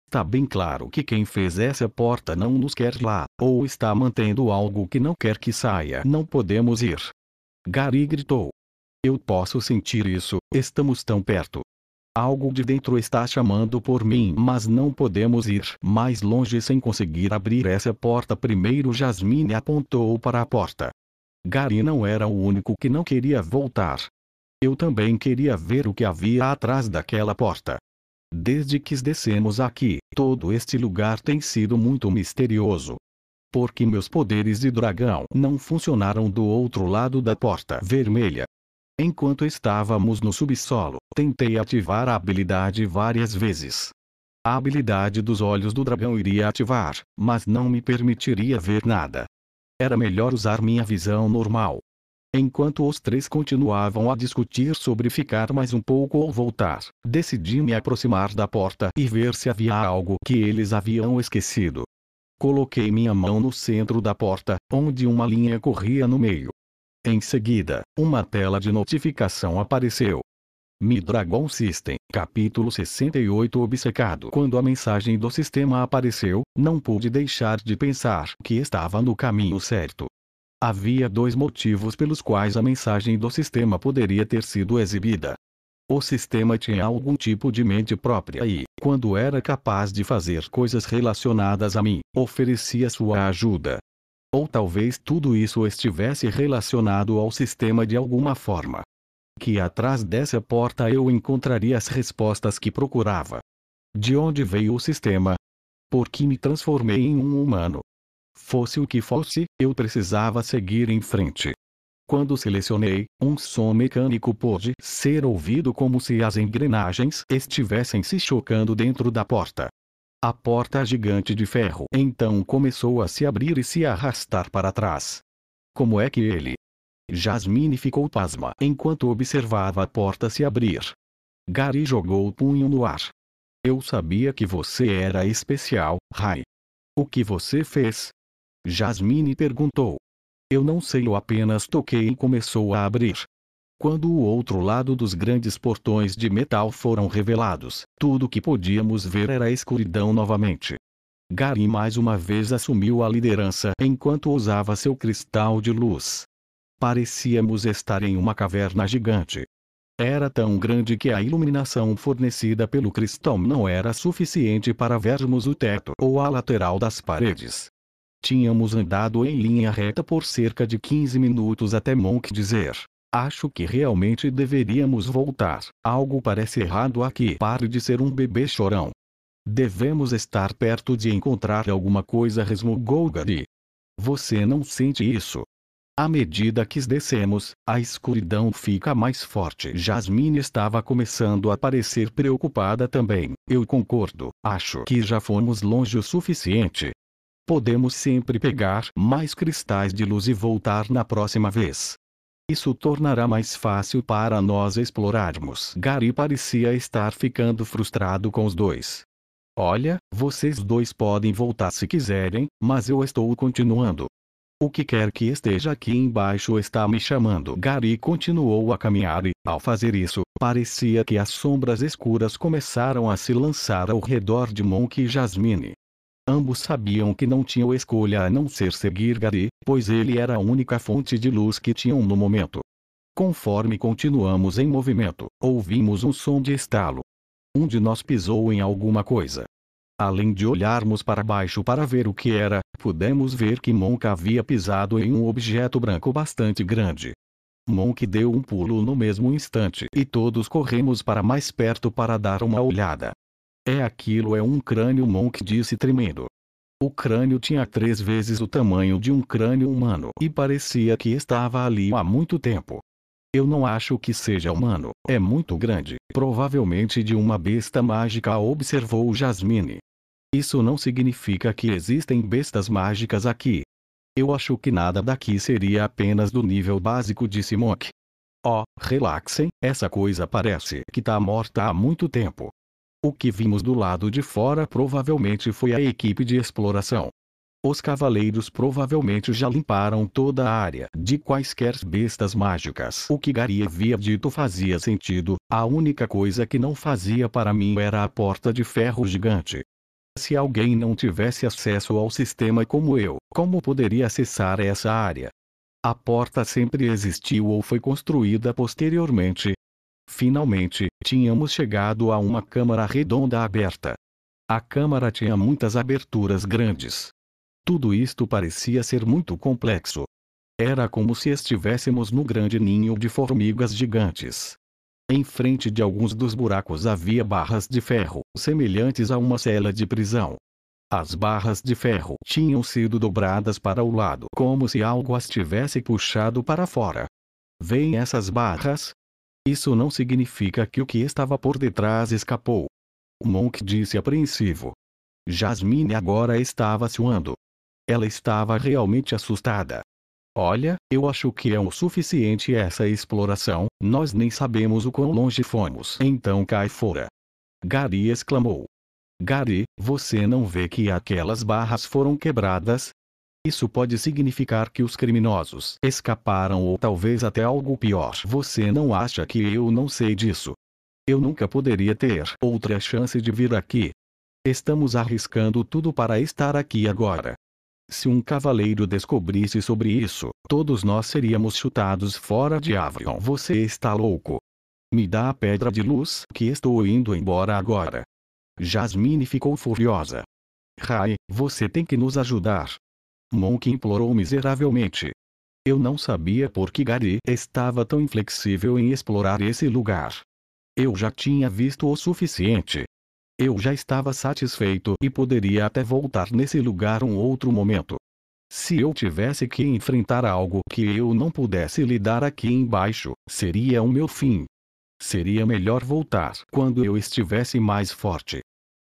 Está bem claro que quem fez essa porta não nos quer lá, ou está mantendo algo que não quer que saia. Não podemos ir. Gary gritou. Eu posso sentir isso, estamos tão perto. Algo de dentro está chamando por mim, mas não podemos ir mais longe sem conseguir abrir essa porta primeiro. Jasmine apontou para a porta. Gary não era o único que não queria voltar. Eu também queria ver o que havia atrás daquela porta. Desde que descemos aqui, todo este lugar tem sido muito misterioso. Porque meus poderes de dragão não funcionaram do outro lado da porta vermelha. Enquanto estávamos no subsolo, tentei ativar a habilidade várias vezes. A habilidade dos olhos do dragão iria ativar, mas não me permitiria ver nada. Era melhor usar minha visão normal. Enquanto os três continuavam a discutir sobre ficar mais um pouco ou voltar, decidi me aproximar da porta e ver se havia algo que eles haviam esquecido. Coloquei minha mão no centro da porta, onde uma linha corria no meio. Em seguida, uma tela de notificação apareceu. Mi Dragon System, capítulo 68 Obcecado Quando a mensagem do sistema apareceu, não pude deixar de pensar que estava no caminho certo. Havia dois motivos pelos quais a mensagem do sistema poderia ter sido exibida. O sistema tinha algum tipo de mente própria e, quando era capaz de fazer coisas relacionadas a mim, oferecia sua ajuda, ou talvez tudo isso estivesse relacionado ao sistema de alguma forma. Que atrás dessa porta eu encontraria as respostas que procurava. De onde veio o sistema? Por que me transformei em um humano? Fosse o que fosse, eu precisava seguir em frente. Quando selecionei, um som mecânico pôde ser ouvido como se as engrenagens estivessem se chocando dentro da porta. A porta gigante de ferro então começou a se abrir e se arrastar para trás. Como é que ele? Jasmine ficou pasma enquanto observava a porta se abrir. Gary jogou o punho no ar. Eu sabia que você era especial, Rai. O que você fez? Jasmine perguntou. Eu não sei, eu apenas toquei e começou a abrir. Quando o outro lado dos grandes portões de metal foram revelados, tudo o que podíamos ver era a escuridão novamente. Gary mais uma vez assumiu a liderança enquanto usava seu cristal de luz. Parecíamos estar em uma caverna gigante. Era tão grande que a iluminação fornecida pelo cristal não era suficiente para vermos o teto ou a lateral das paredes. Tínhamos andado em linha reta por cerca de 15 minutos até Monk dizer: Acho que realmente deveríamos voltar. Algo parece errado aqui. Pare de ser um bebê chorão. Devemos estar perto de encontrar alguma coisa, resmungou Gary. Você não sente isso? À medida que descemos, a escuridão fica mais forte. Jasmine estava começando a parecer preocupada também. Eu concordo, acho que já fomos longe o suficiente. Podemos sempre pegar mais cristais de luz e voltar na próxima vez. Isso tornará mais fácil para nós explorarmos. Gary parecia estar ficando frustrado com os dois. Olha, vocês dois podem voltar se quiserem, mas eu estou continuando. O que quer que esteja aqui embaixo está me chamando. Gary continuou a caminhar e, ao fazer isso, parecia que as sombras escuras começaram a se lançar ao redor de Monk e Jasmine. Ambos sabiam que não tinham escolha a não ser seguir Gary, pois ele era a única fonte de luz que tinham no momento. Conforme continuamos em movimento, ouvimos um som de estalo. Um de nós pisou em alguma coisa. Além de olharmos para baixo para ver o que era, pudemos ver que Monk havia pisado em um objeto branco bastante grande. Monk deu um pulo no mesmo instante e todos corremos para mais perto para dar uma olhada. É aquilo é um crânio Monk disse tremendo. O crânio tinha três vezes o tamanho de um crânio humano e parecia que estava ali há muito tempo. Eu não acho que seja humano, é muito grande, provavelmente de uma besta mágica, observou Jasmine. Isso não significa que existem bestas mágicas aqui. Eu acho que nada daqui seria apenas do nível básico, disse Monk. Oh, relaxem, essa coisa parece que tá morta há muito tempo. O que vimos do lado de fora provavelmente foi a equipe de exploração. Os cavaleiros provavelmente já limparam toda a área de quaisquer bestas mágicas. O que Gary havia dito fazia sentido, a única coisa que não fazia para mim era a porta de ferro gigante. Se alguém não tivesse acesso ao sistema como eu, como poderia acessar essa área? A porta sempre existiu ou foi construída posteriormente, Finalmente, tínhamos chegado a uma câmara redonda aberta. A câmara tinha muitas aberturas grandes. Tudo isto parecia ser muito complexo. Era como se estivéssemos no grande ninho de formigas gigantes. Em frente de alguns dos buracos havia barras de ferro, semelhantes a uma cela de prisão. As barras de ferro tinham sido dobradas para o lado, como se algo as tivesse puxado para fora. Vem essas barras? Isso não significa que o que estava por detrás escapou. O Monk disse apreensivo. Jasmine agora estava suando. Ela estava realmente assustada. Olha, eu acho que é o suficiente essa exploração, nós nem sabemos o quão longe fomos. Então cai fora. Gary exclamou. Gary, você não vê que aquelas barras foram quebradas? Isso pode significar que os criminosos escaparam ou talvez até algo pior. Você não acha que eu não sei disso? Eu nunca poderia ter outra chance de vir aqui. Estamos arriscando tudo para estar aqui agora. Se um cavaleiro descobrisse sobre isso, todos nós seríamos chutados fora de Avrion. Você está louco. Me dá a pedra de luz que estou indo embora agora. Jasmine ficou furiosa. Rai, você tem que nos ajudar. Monk implorou miseravelmente. Eu não sabia por que Gary estava tão inflexível em explorar esse lugar. Eu já tinha visto o suficiente. Eu já estava satisfeito e poderia até voltar nesse lugar um outro momento. Se eu tivesse que enfrentar algo que eu não pudesse lidar aqui embaixo, seria o meu fim. Seria melhor voltar quando eu estivesse mais forte.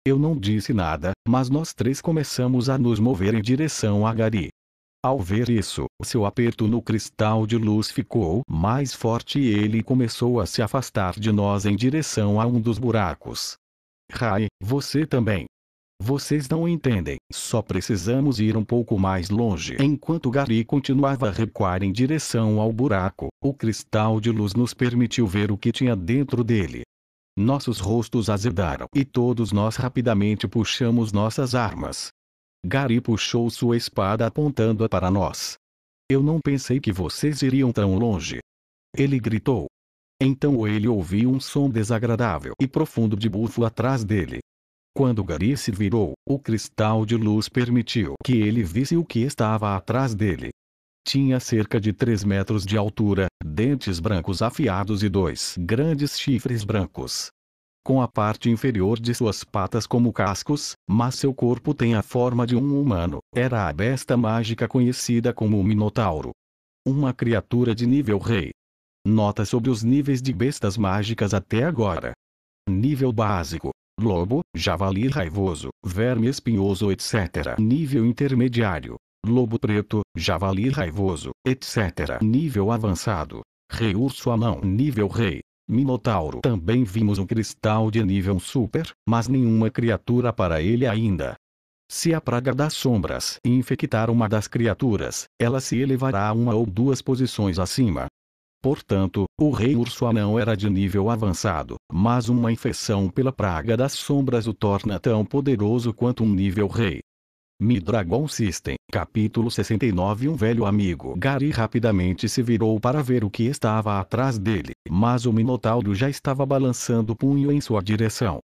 Eu não disse nada, mas nós três começamos a nos mover em direção a Gary. Ao ver isso, seu aperto no cristal de luz ficou mais forte e ele começou a se afastar de nós em direção a um dos buracos. Rai, você também. Vocês não entendem, só precisamos ir um pouco mais longe. Enquanto Gary continuava a recuar em direção ao buraco, o cristal de luz nos permitiu ver o que tinha dentro dele. Nossos rostos azedaram e todos nós rapidamente puxamos nossas armas. Gary puxou sua espada apontando-a para nós. Eu não pensei que vocês iriam tão longe. Ele gritou. Então ele ouviu um som desagradável e profundo de bufo atrás dele. Quando Gary se virou, o cristal de luz permitiu que ele visse o que estava atrás dele. Tinha cerca de 3 metros de altura, dentes brancos afiados e dois grandes chifres brancos. Com a parte inferior de suas patas como cascos, mas seu corpo tem a forma de um humano, era a besta mágica conhecida como Minotauro. Uma criatura de nível rei. Nota sobre os níveis de bestas mágicas até agora. Nível básico: lobo, javali raivoso, verme espinhoso, etc. Nível intermediário: lobo preto, javali raivoso, etc. Nível avançado. Rei urso anão nível rei. Minotauro também vimos um cristal de nível super, mas nenhuma criatura para ele ainda. Se a praga das sombras infectar uma das criaturas, ela se elevará uma ou duas posições acima. Portanto, o rei urso anão era de nível avançado, mas uma infecção pela praga das sombras o torna tão poderoso quanto um nível rei. Mi Dragon System, capítulo 69 Um velho amigo Gary rapidamente se virou para ver o que estava atrás dele, mas o Minotauro já estava balançando o punho em sua direção.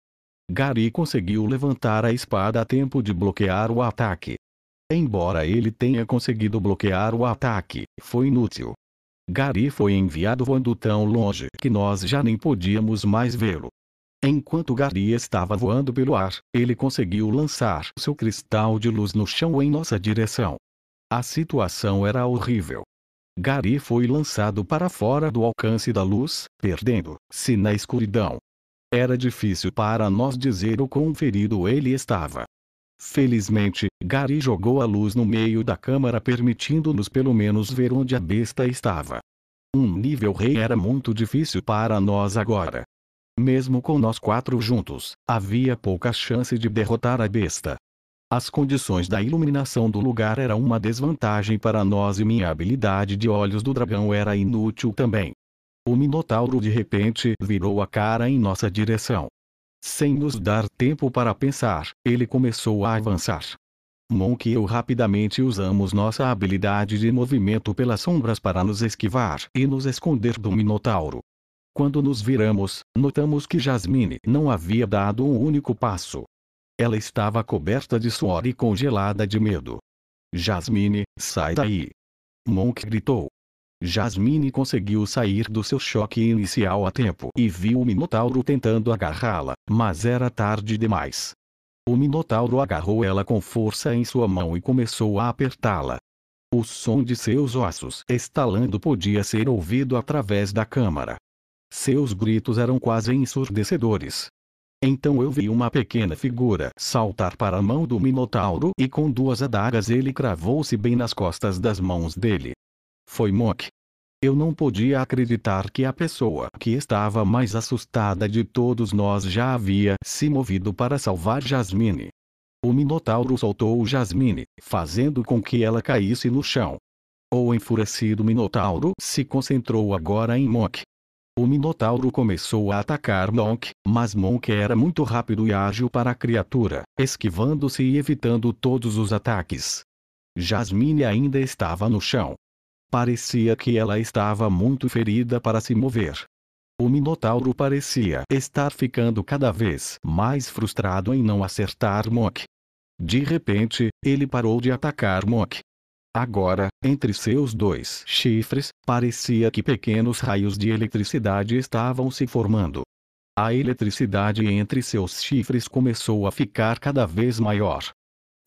Gary conseguiu levantar a espada a tempo de bloquear o ataque. Embora ele tenha conseguido bloquear o ataque, foi inútil. Gary foi enviado voando tão longe que nós já nem podíamos mais vê-lo. Enquanto Gary estava voando pelo ar, ele conseguiu lançar seu cristal de luz no chão em nossa direção. A situação era horrível. Gary foi lançado para fora do alcance da luz, perdendo-se na escuridão. Era difícil para nós dizer o quão ferido ele estava. Felizmente, Gary jogou a luz no meio da câmara permitindo-nos pelo menos ver onde a besta estava. Um nível rei era muito difícil para nós agora. Mesmo com nós quatro juntos, havia pouca chance de derrotar a besta. As condições da iluminação do lugar era uma desvantagem para nós e minha habilidade de olhos do dragão era inútil também. O Minotauro de repente virou a cara em nossa direção. Sem nos dar tempo para pensar, ele começou a avançar. Monk e eu rapidamente usamos nossa habilidade de movimento pelas sombras para nos esquivar e nos esconder do Minotauro. Quando nos viramos, notamos que Jasmine não havia dado um único passo. Ela estava coberta de suor e congelada de medo. Jasmine, sai daí! Monk gritou. Jasmine conseguiu sair do seu choque inicial a tempo e viu o Minotauro tentando agarrá-la, mas era tarde demais. O Minotauro agarrou ela com força em sua mão e começou a apertá-la. O som de seus ossos estalando podia ser ouvido através da câmara. Seus gritos eram quase ensurdecedores. Então eu vi uma pequena figura saltar para a mão do Minotauro e com duas adagas ele cravou-se bem nas costas das mãos dele. Foi Mok. Eu não podia acreditar que a pessoa que estava mais assustada de todos nós já havia se movido para salvar Jasmine. O Minotauro soltou Jasmine, fazendo com que ela caísse no chão. O enfurecido Minotauro se concentrou agora em Mok, o Minotauro começou a atacar Monk, mas Monk era muito rápido e ágil para a criatura, esquivando-se e evitando todos os ataques. Jasmine ainda estava no chão. Parecia que ela estava muito ferida para se mover. O Minotauro parecia estar ficando cada vez mais frustrado em não acertar Monk. De repente, ele parou de atacar Monk, Agora, entre seus dois chifres, parecia que pequenos raios de eletricidade estavam se formando. A eletricidade entre seus chifres começou a ficar cada vez maior.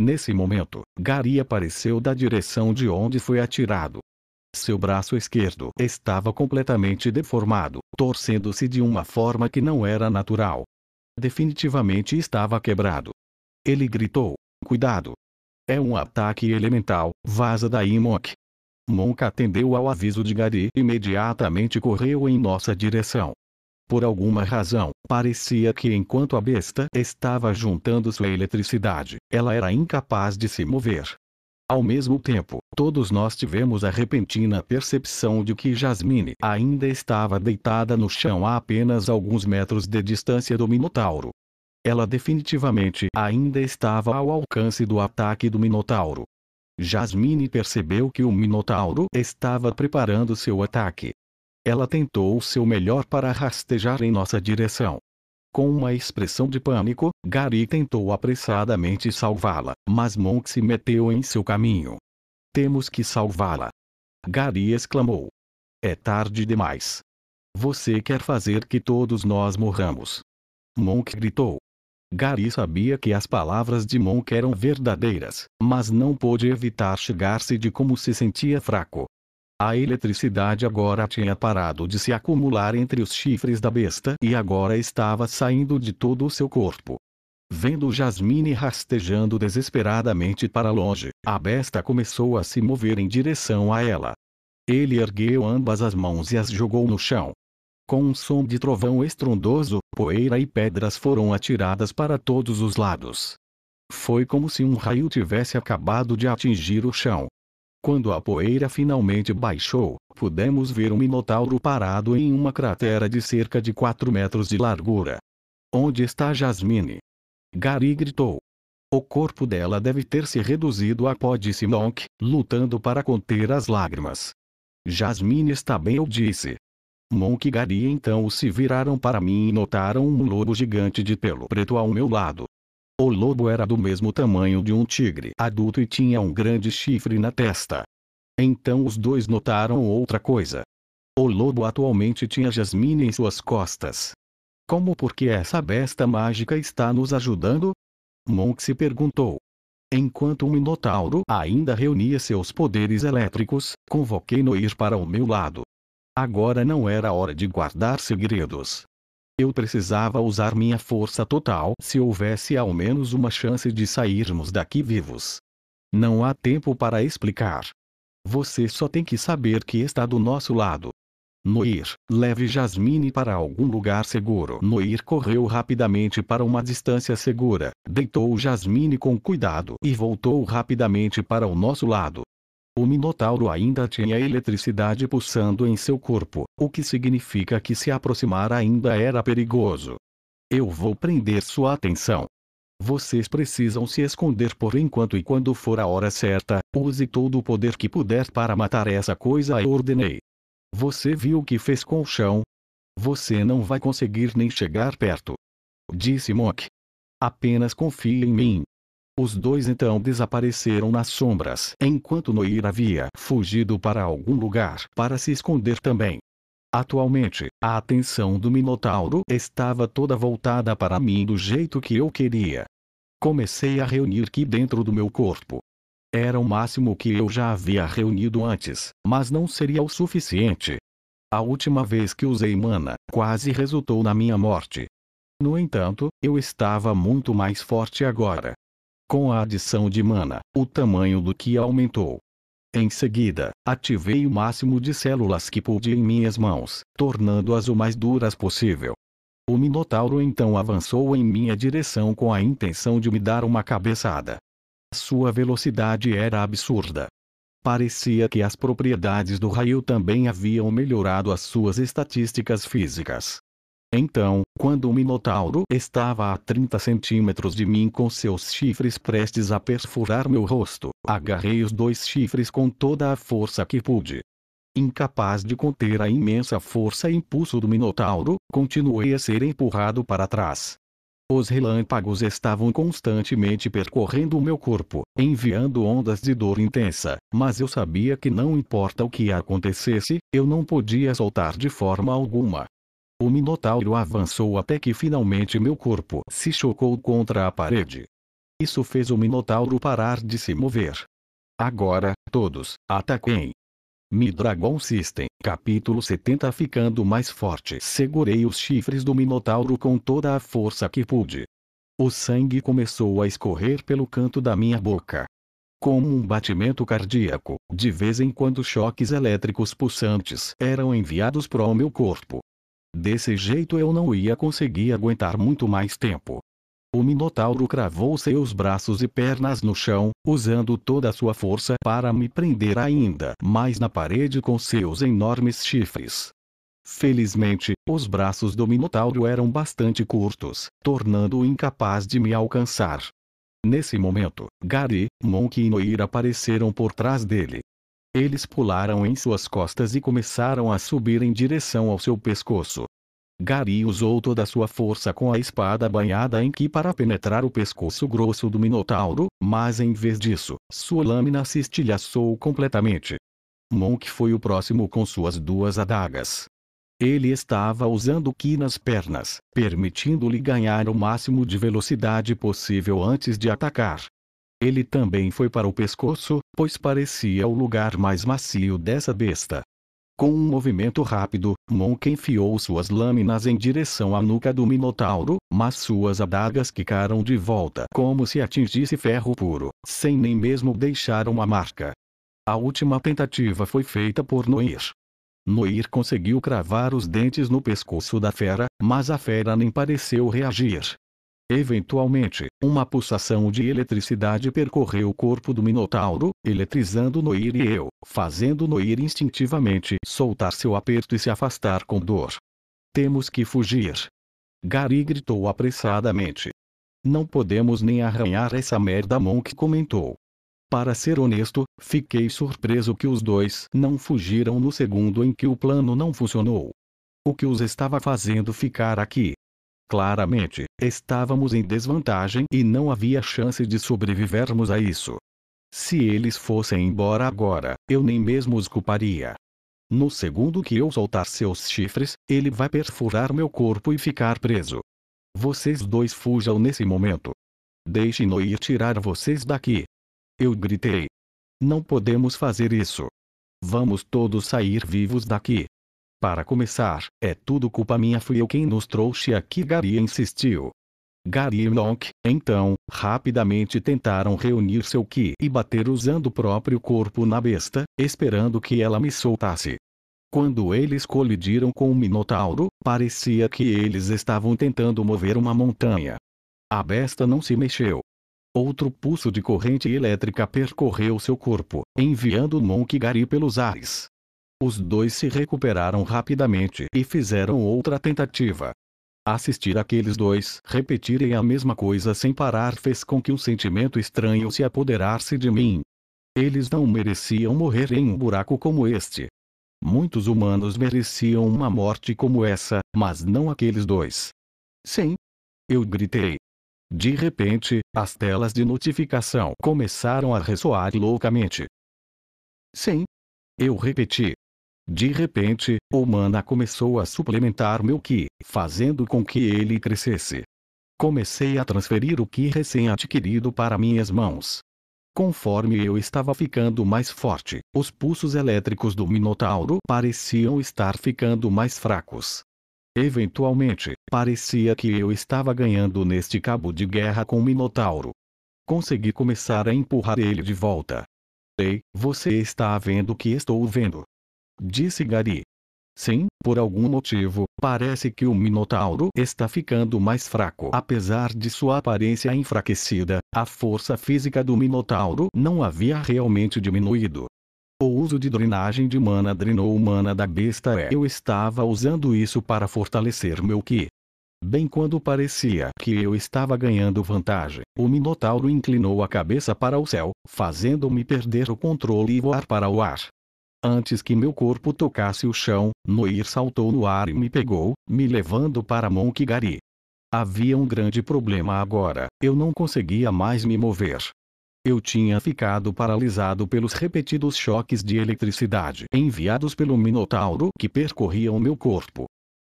Nesse momento, Gary apareceu da direção de onde foi atirado. Seu braço esquerdo estava completamente deformado, torcendo-se de uma forma que não era natural. Definitivamente estava quebrado. Ele gritou: Cuidado! É um ataque elemental, vaza da Imok. Monk atendeu ao aviso de Gary e imediatamente correu em nossa direção. Por alguma razão, parecia que enquanto a besta estava juntando sua eletricidade, ela era incapaz de se mover. Ao mesmo tempo, todos nós tivemos a repentina percepção de que Jasmine ainda estava deitada no chão a apenas alguns metros de distância do Minotauro, ela definitivamente ainda estava ao alcance do ataque do Minotauro. Jasmine percebeu que o Minotauro estava preparando seu ataque. Ela tentou seu melhor para rastejar em nossa direção. Com uma expressão de pânico, Gary tentou apressadamente salvá-la, mas Monk se meteu em seu caminho. Temos que salvá-la. Gary exclamou. É tarde demais. Você quer fazer que todos nós morramos. Monk gritou. Gary sabia que as palavras de Monk eram verdadeiras, mas não pôde evitar chegar-se de como se sentia fraco. A eletricidade agora tinha parado de se acumular entre os chifres da besta e agora estava saindo de todo o seu corpo. Vendo Jasmine rastejando desesperadamente para longe, a besta começou a se mover em direção a ela. Ele ergueu ambas as mãos e as jogou no chão. Com um som de trovão estrondoso, poeira e pedras foram atiradas para todos os lados. Foi como se um raio tivesse acabado de atingir o chão. Quando a poeira finalmente baixou, pudemos ver um minotauro parado em uma cratera de cerca de 4 metros de largura. Onde está Jasmine? Gary gritou. O corpo dela deve ter se reduzido a pó disse Monk, lutando para conter as lágrimas. Jasmine está bem eu disse, Monk e Gari então se viraram para mim e notaram um lobo gigante de pelo preto ao meu lado. O lobo era do mesmo tamanho de um tigre adulto e tinha um grande chifre na testa. Então os dois notaram outra coisa. O lobo atualmente tinha Jasmine em suas costas. Como porque essa besta mágica está nos ajudando? Monk se perguntou. Enquanto o Minotauro ainda reunia seus poderes elétricos, convoquei Noir para o meu lado. Agora não era hora de guardar segredos. Eu precisava usar minha força total se houvesse ao menos uma chance de sairmos daqui vivos. Não há tempo para explicar. Você só tem que saber que está do nosso lado. Noir, leve Jasmine para algum lugar seguro. Noir correu rapidamente para uma distância segura, deitou Jasmine com cuidado e voltou rapidamente para o nosso lado. O Minotauro ainda tinha eletricidade pulsando em seu corpo, o que significa que se aproximar ainda era perigoso. Eu vou prender sua atenção. Vocês precisam se esconder por enquanto e quando for a hora certa, use todo o poder que puder para matar essa coisa eu ordenei. Você viu o que fez com o chão? Você não vai conseguir nem chegar perto. Disse Monk. Apenas confie em mim. Os dois então desapareceram nas sombras, enquanto Noir havia fugido para algum lugar para se esconder também. Atualmente, a atenção do Minotauro estava toda voltada para mim do jeito que eu queria. Comecei a reunir Ki dentro do meu corpo. Era o máximo que eu já havia reunido antes, mas não seria o suficiente. A última vez que usei mana, quase resultou na minha morte. No entanto, eu estava muito mais forte agora, com a adição de mana, o tamanho do que aumentou. Em seguida, ativei o máximo de células que pude em minhas mãos, tornando-as o mais duras possível. O Minotauro então avançou em minha direção com a intenção de me dar uma cabeçada. Sua velocidade era absurda. Parecia que as propriedades do raio também haviam melhorado as suas estatísticas físicas. Então, quando o Minotauro estava a 30 centímetros de mim com seus chifres prestes a perfurar meu rosto, agarrei os dois chifres com toda a força que pude. Incapaz de conter a imensa força e impulso do Minotauro, continuei a ser empurrado para trás. Os relâmpagos estavam constantemente percorrendo o meu corpo, enviando ondas de dor intensa, mas eu sabia que não importa o que acontecesse, eu não podia soltar de forma alguma, o minotauro avançou até que finalmente meu corpo se chocou contra a parede. Isso fez o minotauro parar de se mover. Agora, todos, ataquem! Mi Dragon System, capítulo 70 Ficando mais forte Segurei os chifres do Minotauro com toda a força que pude. O sangue começou a escorrer pelo canto da minha boca. Como um batimento cardíaco, de vez em quando choques elétricos pulsantes eram enviados para o meu corpo. Desse jeito eu não ia conseguir aguentar muito mais tempo. O Minotauro cravou seus braços e pernas no chão, usando toda a sua força para me prender ainda mais na parede com seus enormes chifres. Felizmente, os braços do Minotauro eram bastante curtos, tornando-o incapaz de me alcançar. Nesse momento, Gary, Monk e Noir apareceram por trás dele, eles pularam em suas costas e começaram a subir em direção ao seu pescoço. Gary usou toda a sua força com a espada banhada em que para penetrar o pescoço grosso do Minotauro, mas em vez disso, sua lâmina se estilhaçou completamente. Monk foi o próximo com suas duas adagas. Ele estava usando ki nas pernas, permitindo-lhe ganhar o máximo de velocidade possível antes de atacar, ele também foi para o pescoço, pois parecia o lugar mais macio dessa besta. Com um movimento rápido, Monk enfiou suas lâminas em direção à nuca do Minotauro, mas suas adagas quicaram de volta como se atingisse ferro puro, sem nem mesmo deixar uma marca. A última tentativa foi feita por Noir. Noir conseguiu cravar os dentes no pescoço da fera, mas a fera nem pareceu reagir. Eventualmente, uma pulsação de eletricidade percorreu o corpo do Minotauro, eletrizando Noir e eu, fazendo Noir instintivamente soltar seu aperto e se afastar com dor. Temos que fugir. Gary gritou apressadamente. Não podemos nem arranhar essa merda Monk comentou. Para ser honesto, fiquei surpreso que os dois não fugiram no segundo em que o plano não funcionou. O que os estava fazendo ficar aqui? Claramente, estávamos em desvantagem e não havia chance de sobrevivermos a isso. Se eles fossem embora agora, eu nem mesmo os culparia. No segundo que eu soltar seus chifres, ele vai perfurar meu corpo e ficar preso. Vocês dois fujam nesse momento. Deixe-nos ir tirar vocês daqui. Eu gritei. Não podemos fazer isso. Vamos todos sair vivos daqui. Para começar, é tudo culpa minha fui eu quem nos trouxe aqui Gary insistiu. Gary e Locke, então, rapidamente tentaram reunir seu ki e bater usando o próprio corpo na besta, esperando que ela me soltasse. Quando eles colidiram com o Minotauro, parecia que eles estavam tentando mover uma montanha. A besta não se mexeu. Outro pulso de corrente elétrica percorreu seu corpo, enviando e Gary pelos ares. Os dois se recuperaram rapidamente e fizeram outra tentativa. Assistir aqueles dois repetirem a mesma coisa sem parar fez com que um sentimento estranho se apoderasse de mim. Eles não mereciam morrer em um buraco como este. Muitos humanos mereciam uma morte como essa, mas não aqueles dois. Sim! Eu gritei. De repente, as telas de notificação começaram a ressoar loucamente. Sim! Eu repeti. De repente, o mana começou a suplementar meu ki, fazendo com que ele crescesse. Comecei a transferir o ki recém-adquirido para minhas mãos. Conforme eu estava ficando mais forte, os pulsos elétricos do Minotauro pareciam estar ficando mais fracos. Eventualmente, parecia que eu estava ganhando neste cabo de guerra com o Minotauro. Consegui começar a empurrar ele de volta. Ei, você está vendo o que estou vendo? disse Gary. Sim, por algum motivo, parece que o Minotauro está ficando mais fraco. Apesar de sua aparência enfraquecida, a força física do Minotauro não havia realmente diminuído. O uso de drenagem de mana drenou mana da besta é. Eu estava usando isso para fortalecer meu Ki. Bem quando parecia que eu estava ganhando vantagem, o Minotauro inclinou a cabeça para o céu, fazendo-me perder o controle e voar para o ar. Antes que meu corpo tocasse o chão, Noir saltou no ar e me pegou, me levando para Monkigari. Havia um grande problema agora, eu não conseguia mais me mover. Eu tinha ficado paralisado pelos repetidos choques de eletricidade enviados pelo Minotauro que percorriam meu corpo.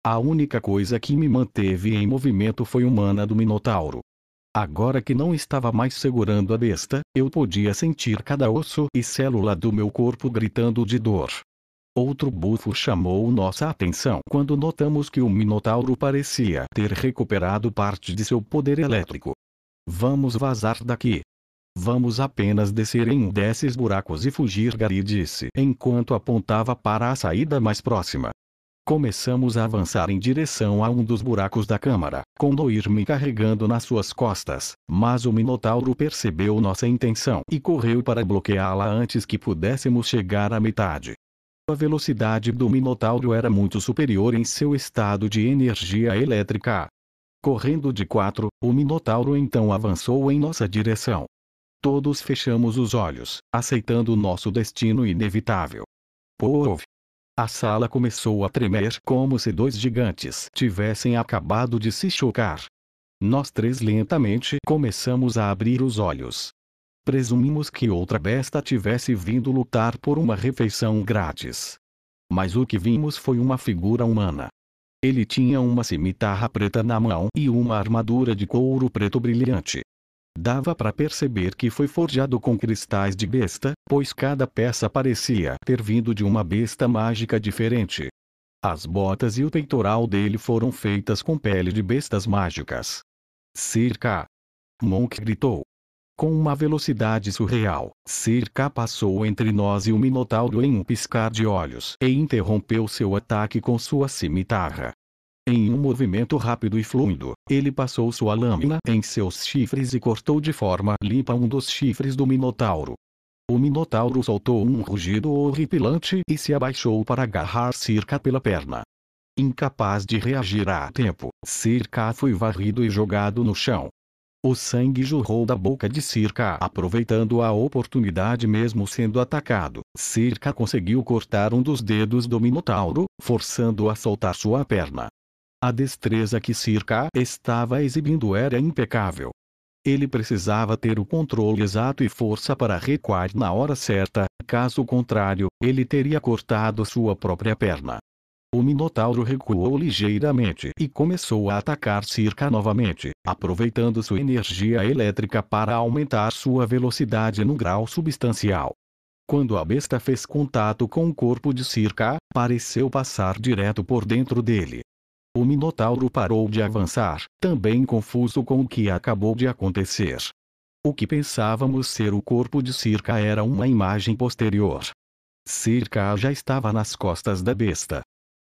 A única coisa que me manteve em movimento foi humana do Minotauro. Agora que não estava mais segurando a besta, eu podia sentir cada osso e célula do meu corpo gritando de dor. Outro bufo chamou nossa atenção quando notamos que o Minotauro parecia ter recuperado parte de seu poder elétrico. Vamos vazar daqui. Vamos apenas descer em um desses buracos e fugir Gary disse enquanto apontava para a saída mais próxima. Começamos a avançar em direção a um dos buracos da câmara, com Doir me carregando nas suas costas, mas o Minotauro percebeu nossa intenção e correu para bloqueá-la antes que pudéssemos chegar à metade. A velocidade do Minotauro era muito superior em seu estado de energia elétrica. Correndo de quatro, o Minotauro então avançou em nossa direção. Todos fechamos os olhos, aceitando nosso destino inevitável. Pov. A sala começou a tremer como se dois gigantes tivessem acabado de se chocar. Nós três lentamente começamos a abrir os olhos. Presumimos que outra besta tivesse vindo lutar por uma refeição grátis. Mas o que vimos foi uma figura humana. Ele tinha uma cimitarra preta na mão e uma armadura de couro preto brilhante. Dava para perceber que foi forjado com cristais de besta, pois cada peça parecia ter vindo de uma besta mágica diferente. As botas e o peitoral dele foram feitas com pele de bestas mágicas. Circa! Monk gritou. Com uma velocidade surreal, Circa passou entre nós e o Minotauro em um piscar de olhos e interrompeu seu ataque com sua cimitarra, em um movimento rápido e fluido, ele passou sua lâmina em seus chifres e cortou de forma limpa um dos chifres do Minotauro. O Minotauro soltou um rugido horripilante e se abaixou para agarrar Circa pela perna. Incapaz de reagir a tempo, Circa foi varrido e jogado no chão. O sangue jorrou da boca de Circa. Aproveitando a oportunidade mesmo sendo atacado, Circa conseguiu cortar um dos dedos do Minotauro, forçando-o a soltar sua perna. A destreza que Circa estava exibindo era impecável. Ele precisava ter o controle exato e força para recuar na hora certa, caso contrário, ele teria cortado sua própria perna. O Minotauro recuou ligeiramente e começou a atacar Circa novamente, aproveitando sua energia elétrica para aumentar sua velocidade no grau substancial. Quando a besta fez contato com o corpo de Circa, pareceu passar direto por dentro dele. O Minotauro parou de avançar, também confuso com o que acabou de acontecer. O que pensávamos ser o corpo de Circa era uma imagem posterior. Circa já estava nas costas da besta.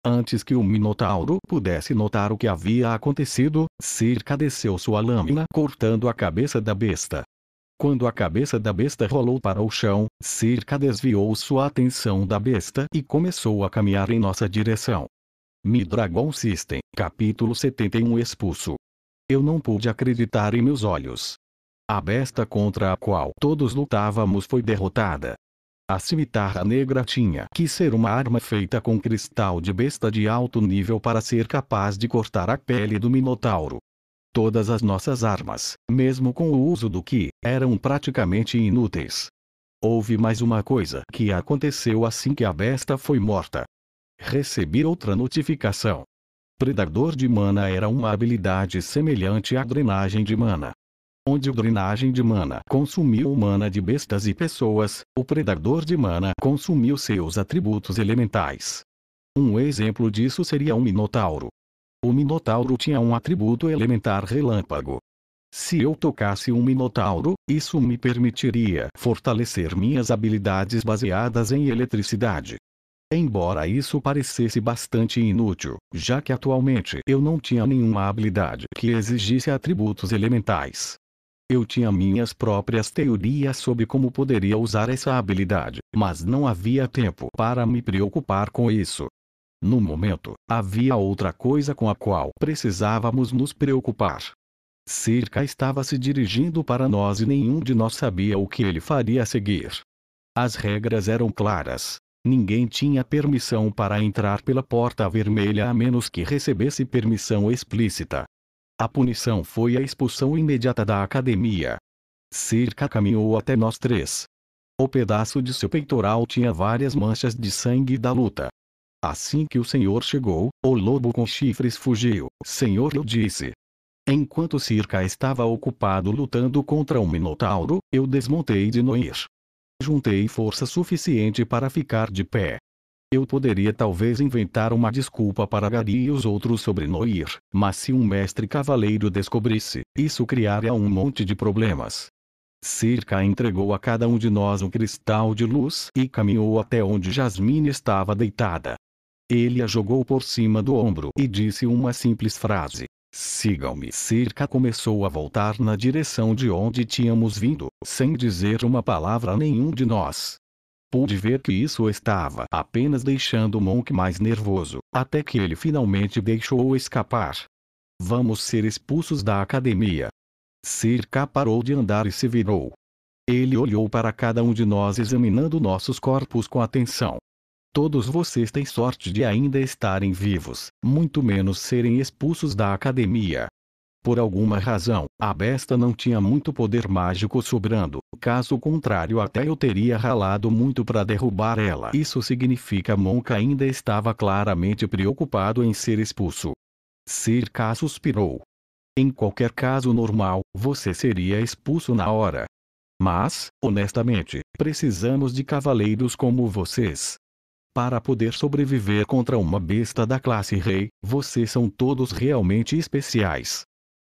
Antes que o Minotauro pudesse notar o que havia acontecido, Circa desceu sua lâmina cortando a cabeça da besta. Quando a cabeça da besta rolou para o chão, Circa desviou sua atenção da besta e começou a caminhar em nossa direção. Mi Dragon System, capítulo 71 Expulso. Eu não pude acreditar em meus olhos. A besta contra a qual todos lutávamos foi derrotada. A cimitarra negra tinha que ser uma arma feita com cristal de besta de alto nível para ser capaz de cortar a pele do Minotauro. Todas as nossas armas, mesmo com o uso do que, eram praticamente inúteis. Houve mais uma coisa que aconteceu assim que a besta foi morta. Recebi outra notificação. Predador de mana era uma habilidade semelhante à drenagem de mana. Onde o drenagem de mana consumiu mana de bestas e pessoas, o predador de mana consumiu seus atributos elementais. Um exemplo disso seria um minotauro. O minotauro tinha um atributo elementar relâmpago. Se eu tocasse um minotauro, isso me permitiria fortalecer minhas habilidades baseadas em eletricidade. Embora isso parecesse bastante inútil, já que atualmente eu não tinha nenhuma habilidade que exigisse atributos elementais. Eu tinha minhas próprias teorias sobre como poderia usar essa habilidade, mas não havia tempo para me preocupar com isso. No momento, havia outra coisa com a qual precisávamos nos preocupar. Circa estava se dirigindo para nós e nenhum de nós sabia o que ele faria a seguir. As regras eram claras, Ninguém tinha permissão para entrar pela porta vermelha a menos que recebesse permissão explícita. A punição foi a expulsão imediata da academia. Circa caminhou até nós três. O pedaço de seu peitoral tinha várias manchas de sangue da luta. Assim que o senhor chegou, o lobo com chifres fugiu, senhor eu disse. Enquanto Circa estava ocupado lutando contra o Minotauro, eu desmontei de Noir juntei força suficiente para ficar de pé. Eu poderia talvez inventar uma desculpa para Gary e os outros sobre noir, mas se um mestre cavaleiro descobrisse, isso criaria um monte de problemas. Circa entregou a cada um de nós um cristal de luz e caminhou até onde Jasmine estava deitada. Ele a jogou por cima do ombro e disse uma simples frase. Sigam-me. Circa começou a voltar na direção de onde tínhamos vindo, sem dizer uma palavra a nenhum de nós. Pude ver que isso estava apenas deixando Monk mais nervoso, até que ele finalmente deixou escapar. Vamos ser expulsos da academia. Circa parou de andar e se virou. Ele olhou para cada um de nós examinando nossos corpos com atenção. Todos vocês têm sorte de ainda estarem vivos, muito menos serem expulsos da academia. Por alguma razão, a besta não tinha muito poder mágico sobrando, caso contrário até eu teria ralado muito para derrubar ela. Isso significa Monk ainda estava claramente preocupado em ser expulso. Circa suspirou. Em qualquer caso normal, você seria expulso na hora. Mas, honestamente, precisamos de cavaleiros como vocês. Para poder sobreviver contra uma besta da classe rei, vocês são todos realmente especiais.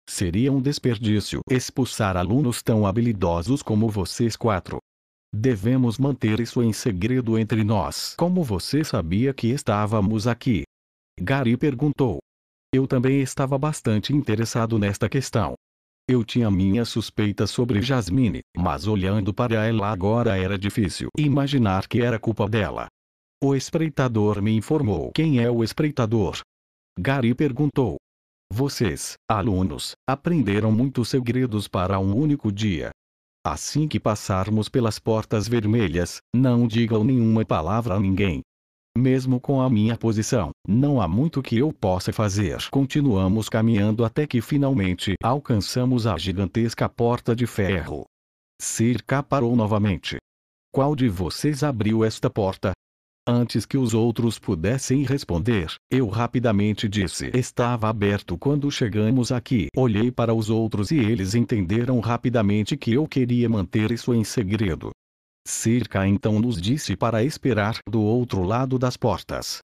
Seria um desperdício expulsar alunos tão habilidosos como vocês quatro. Devemos manter isso em segredo entre nós. Como você sabia que estávamos aqui? Gary perguntou. Eu também estava bastante interessado nesta questão. Eu tinha minha suspeita sobre Jasmine, mas olhando para ela agora era difícil imaginar que era culpa dela. O espreitador me informou quem é o espreitador. Gary perguntou. Vocês, alunos, aprenderam muitos segredos para um único dia. Assim que passarmos pelas portas vermelhas, não digam nenhuma palavra a ninguém. Mesmo com a minha posição, não há muito que eu possa fazer. Continuamos caminhando até que finalmente alcançamos a gigantesca porta de ferro. Circa parou novamente. Qual de vocês abriu esta porta? Antes que os outros pudessem responder, eu rapidamente disse: Estava aberto quando chegamos aqui. Olhei para os outros e eles entenderam rapidamente que eu queria manter isso em segredo. Circa então nos disse para esperar do outro lado das portas.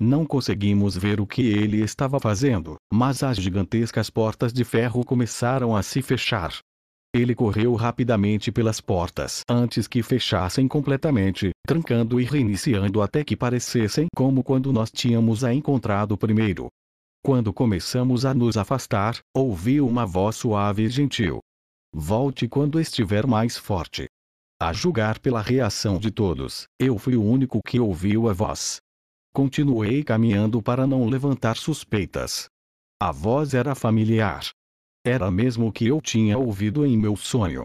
Não conseguimos ver o que ele estava fazendo, mas as gigantescas portas de ferro começaram a se fechar, ele correu rapidamente pelas portas antes que fechassem completamente, trancando e reiniciando até que parecessem como quando nós tínhamos a encontrado primeiro. Quando começamos a nos afastar, ouvi uma voz suave e gentil. Volte quando estiver mais forte. A julgar pela reação de todos, eu fui o único que ouviu a voz. Continuei caminhando para não levantar suspeitas. A voz era familiar, era mesmo o que eu tinha ouvido em meu sonho.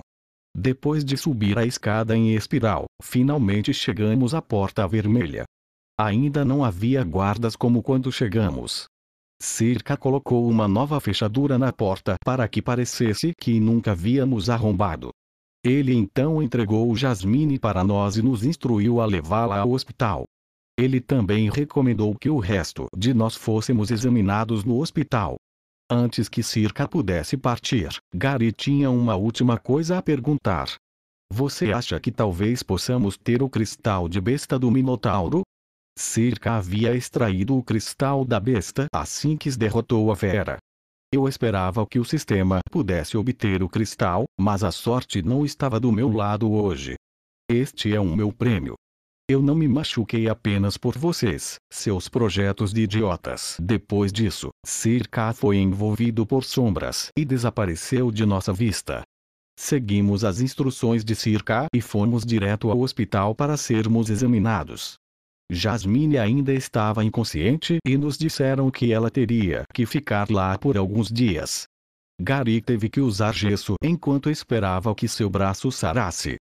Depois de subir a escada em espiral, finalmente chegamos à porta vermelha. Ainda não havia guardas como quando chegamos. Circa colocou uma nova fechadura na porta para que parecesse que nunca havíamos arrombado. Ele então entregou o Jasmine para nós e nos instruiu a levá-la ao hospital. Ele também recomendou que o resto de nós fôssemos examinados no hospital. Antes que Circa pudesse partir, Gary tinha uma última coisa a perguntar. Você acha que talvez possamos ter o cristal de besta do Minotauro? Circa havia extraído o cristal da besta assim que derrotou a fera. Eu esperava que o sistema pudesse obter o cristal, mas a sorte não estava do meu lado hoje. Este é o meu prêmio. Eu não me machuquei apenas por vocês, seus projetos de idiotas. Depois disso, Circa foi envolvido por sombras e desapareceu de nossa vista. Seguimos as instruções de Circa e fomos direto ao hospital para sermos examinados. Jasmine ainda estava inconsciente e nos disseram que ela teria que ficar lá por alguns dias. Gary teve que usar gesso enquanto esperava que seu braço sarasse.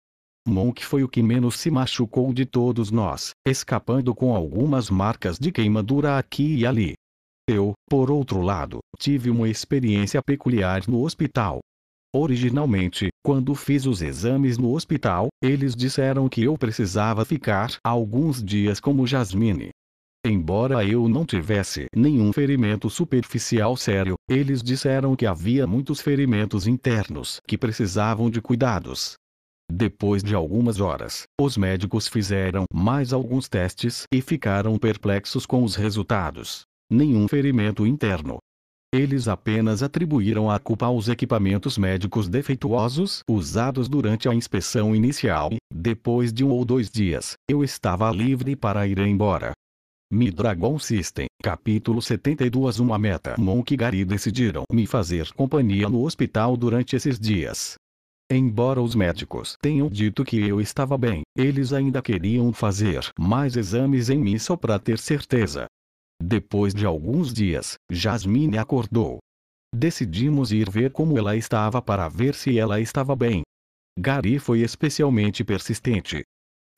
Monk foi o que menos se machucou de todos nós, escapando com algumas marcas de queimadura aqui e ali. Eu, por outro lado, tive uma experiência peculiar no hospital. Originalmente, quando fiz os exames no hospital, eles disseram que eu precisava ficar alguns dias como Jasmine. Embora eu não tivesse nenhum ferimento superficial sério, eles disseram que havia muitos ferimentos internos que precisavam de cuidados, depois de algumas horas, os médicos fizeram mais alguns testes e ficaram perplexos com os resultados. Nenhum ferimento interno. Eles apenas atribuíram a culpa aos equipamentos médicos defeituosos usados durante a inspeção inicial e, depois de um ou dois dias, eu estava livre para ir embora. Me Dragon System, capítulo 72 Uma meta Monk Gary decidiram me fazer companhia no hospital durante esses dias. Embora os médicos tenham dito que eu estava bem, eles ainda queriam fazer mais exames em mim só para ter certeza. Depois de alguns dias, Jasmine acordou. Decidimos ir ver como ela estava para ver se ela estava bem. Gary foi especialmente persistente.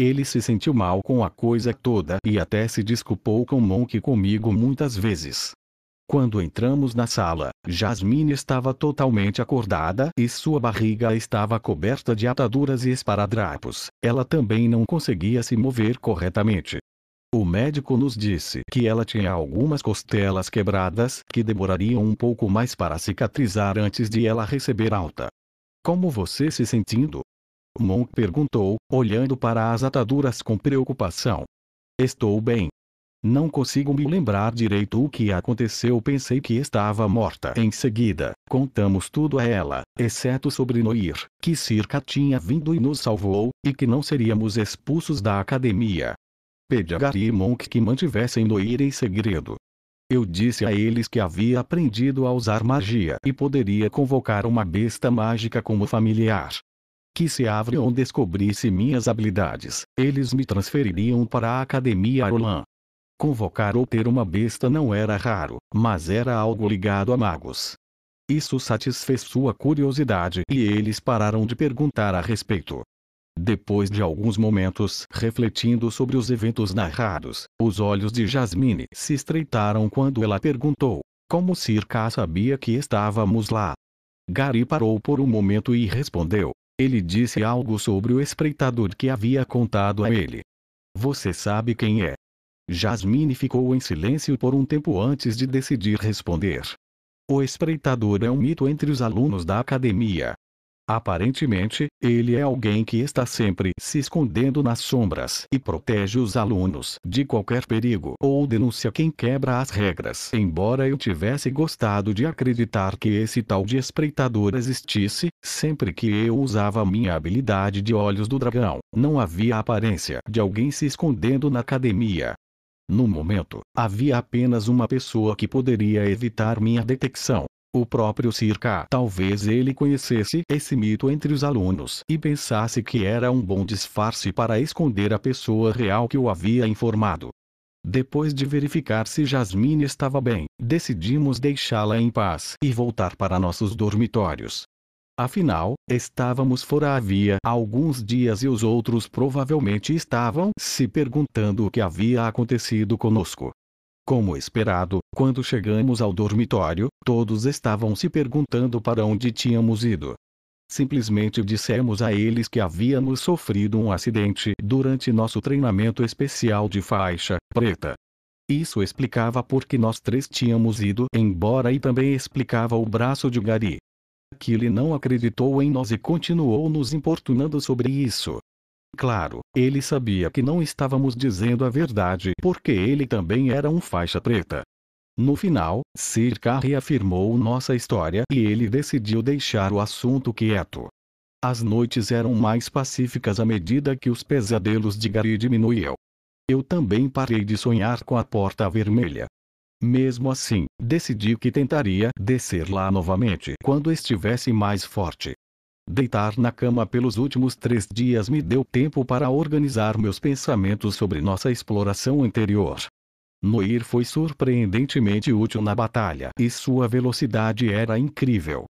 Ele se sentiu mal com a coisa toda e até se desculpou com Monk comigo muitas vezes. Quando entramos na sala, Jasmine estava totalmente acordada e sua barriga estava coberta de ataduras e esparadrapos. Ela também não conseguia se mover corretamente. O médico nos disse que ela tinha algumas costelas quebradas que demorariam um pouco mais para cicatrizar antes de ela receber alta. Como você se sentindo? Monk perguntou, olhando para as ataduras com preocupação. Estou bem, não consigo me lembrar direito o que aconteceu. Pensei que estava morta. Em seguida, contamos tudo a ela, exceto sobre Noir, que Circa tinha vindo e nos salvou, e que não seríamos expulsos da academia. Pedi a Gary e Monk que mantivessem Noir em segredo. Eu disse a eles que havia aprendido a usar magia e poderia convocar uma besta mágica como familiar. Que se Avrion descobrisse minhas habilidades, eles me transfeririam para a Academia Arolan. Convocar ou ter uma besta não era raro, mas era algo ligado a magos. Isso satisfez sua curiosidade e eles pararam de perguntar a respeito. Depois de alguns momentos refletindo sobre os eventos narrados, os olhos de Jasmine se estreitaram quando ela perguntou: Como Circa sabia que estávamos lá? Gary parou por um momento e respondeu: Ele disse algo sobre o espreitador que havia contado a ele. Você sabe quem é? Jasmine ficou em silêncio por um tempo antes de decidir responder. O espreitador é um mito entre os alunos da academia. Aparentemente, ele é alguém que está sempre se escondendo nas sombras e protege os alunos de qualquer perigo ou denuncia quem quebra as regras. Embora eu tivesse gostado de acreditar que esse tal de espreitador existisse, sempre que eu usava minha habilidade de olhos do dragão, não havia aparência de alguém se escondendo na academia. No momento, havia apenas uma pessoa que poderia evitar minha detecção. O próprio Circa. Talvez ele conhecesse esse mito entre os alunos e pensasse que era um bom disfarce para esconder a pessoa real que o havia informado. Depois de verificar se Jasmine estava bem, decidimos deixá-la em paz e voltar para nossos dormitórios. Afinal, estávamos fora havia alguns dias e os outros provavelmente estavam se perguntando o que havia acontecido conosco. Como esperado, quando chegamos ao dormitório, todos estavam se perguntando para onde tínhamos ido. Simplesmente dissemos a eles que havíamos sofrido um acidente durante nosso treinamento especial de faixa preta. Isso explicava por que nós três tínhamos ido embora e também explicava o braço de Gary que ele não acreditou em nós e continuou nos importunando sobre isso. Claro, ele sabia que não estávamos dizendo a verdade porque ele também era um faixa preta. No final, Sir Sirka reafirmou nossa história e ele decidiu deixar o assunto quieto. As noites eram mais pacíficas à medida que os pesadelos de Gary diminuíam. Eu também parei de sonhar com a porta vermelha. Mesmo assim, decidi que tentaria descer lá novamente quando estivesse mais forte. Deitar na cama pelos últimos três dias me deu tempo para organizar meus pensamentos sobre nossa exploração anterior. Noir foi surpreendentemente útil na batalha e sua velocidade era incrível.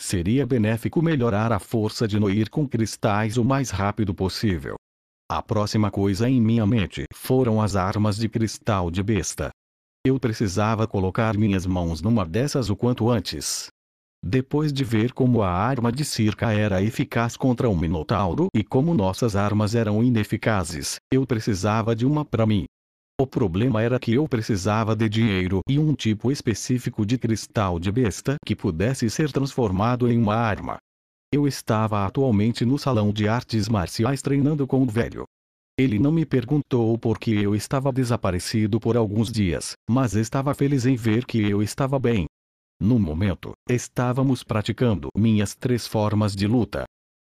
Seria benéfico melhorar a força de Noir com cristais o mais rápido possível. A próxima coisa em minha mente foram as armas de cristal de besta. Eu precisava colocar minhas mãos numa dessas o quanto antes. Depois de ver como a arma de circa era eficaz contra um Minotauro e como nossas armas eram ineficazes, eu precisava de uma para mim. O problema era que eu precisava de dinheiro e um tipo específico de cristal de besta que pudesse ser transformado em uma arma. Eu estava atualmente no salão de artes marciais treinando com o velho. Ele não me perguntou por que eu estava desaparecido por alguns dias, mas estava feliz em ver que eu estava bem. No momento, estávamos praticando minhas três formas de luta.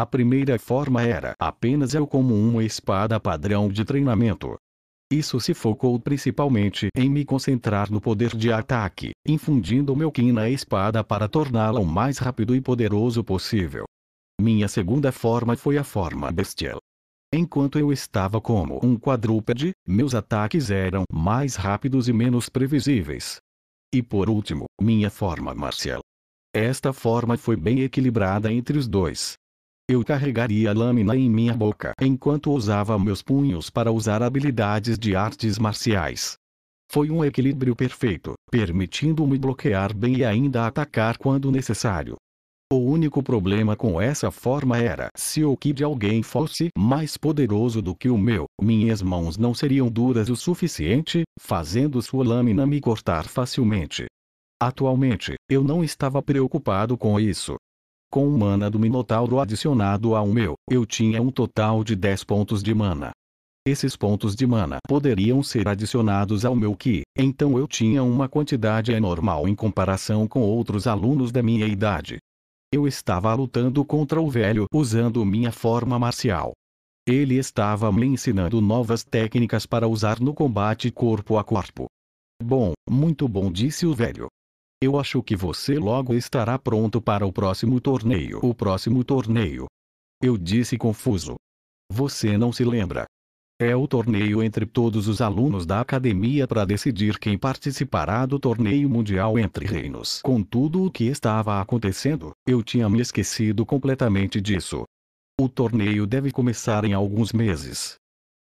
A primeira forma era apenas eu como uma espada padrão de treinamento. Isso se focou principalmente em me concentrar no poder de ataque, infundindo meu ki na espada para torná-la o mais rápido e poderoso possível. Minha segunda forma foi a forma bestial, Enquanto eu estava como um quadrúpede, meus ataques eram mais rápidos e menos previsíveis. E por último, minha forma marcial. Esta forma foi bem equilibrada entre os dois. Eu carregaria a lâmina em minha boca enquanto usava meus punhos para usar habilidades de artes marciais. Foi um equilíbrio perfeito, permitindo-me bloquear bem e ainda atacar quando necessário. O único problema com essa forma era se o que de alguém fosse mais poderoso do que o meu, minhas mãos não seriam duras o suficiente, fazendo sua lâmina me cortar facilmente. Atualmente, eu não estava preocupado com isso. Com o mana do Minotauro adicionado ao meu, eu tinha um total de 10 pontos de mana. Esses pontos de mana poderiam ser adicionados ao meu Ki, então eu tinha uma quantidade anormal em comparação com outros alunos da minha idade. Eu estava lutando contra o velho usando minha forma marcial. Ele estava me ensinando novas técnicas para usar no combate corpo a corpo. Bom, muito bom, disse o velho. Eu acho que você logo estará pronto para o próximo torneio. O próximo torneio. Eu disse confuso. Você não se lembra. É o torneio entre todos os alunos da academia para decidir quem participará do torneio mundial entre reinos. Com tudo o que estava acontecendo, eu tinha me esquecido completamente disso. O torneio deve começar em alguns meses.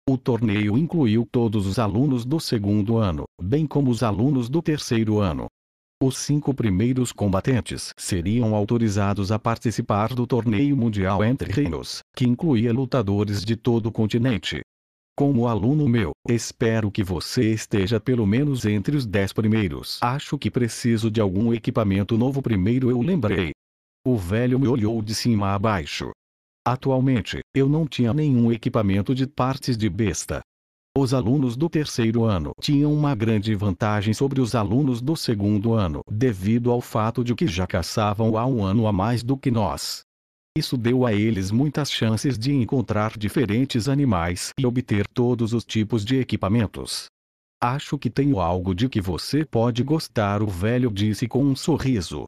O torneio incluiu todos os alunos do segundo ano, bem como os alunos do terceiro ano. Os cinco primeiros combatentes seriam autorizados a participar do torneio mundial entre reinos, que incluía lutadores de todo o continente. Como aluno meu, espero que você esteja pelo menos entre os dez primeiros. Acho que preciso de algum equipamento novo primeiro eu lembrei. O velho me olhou de cima a baixo. Atualmente, eu não tinha nenhum equipamento de partes de besta. Os alunos do terceiro ano tinham uma grande vantagem sobre os alunos do segundo ano, devido ao fato de que já caçavam há um ano a mais do que nós. Isso deu a eles muitas chances de encontrar diferentes animais e obter todos os tipos de equipamentos. Acho que tenho algo de que você pode gostar, o velho disse com um sorriso.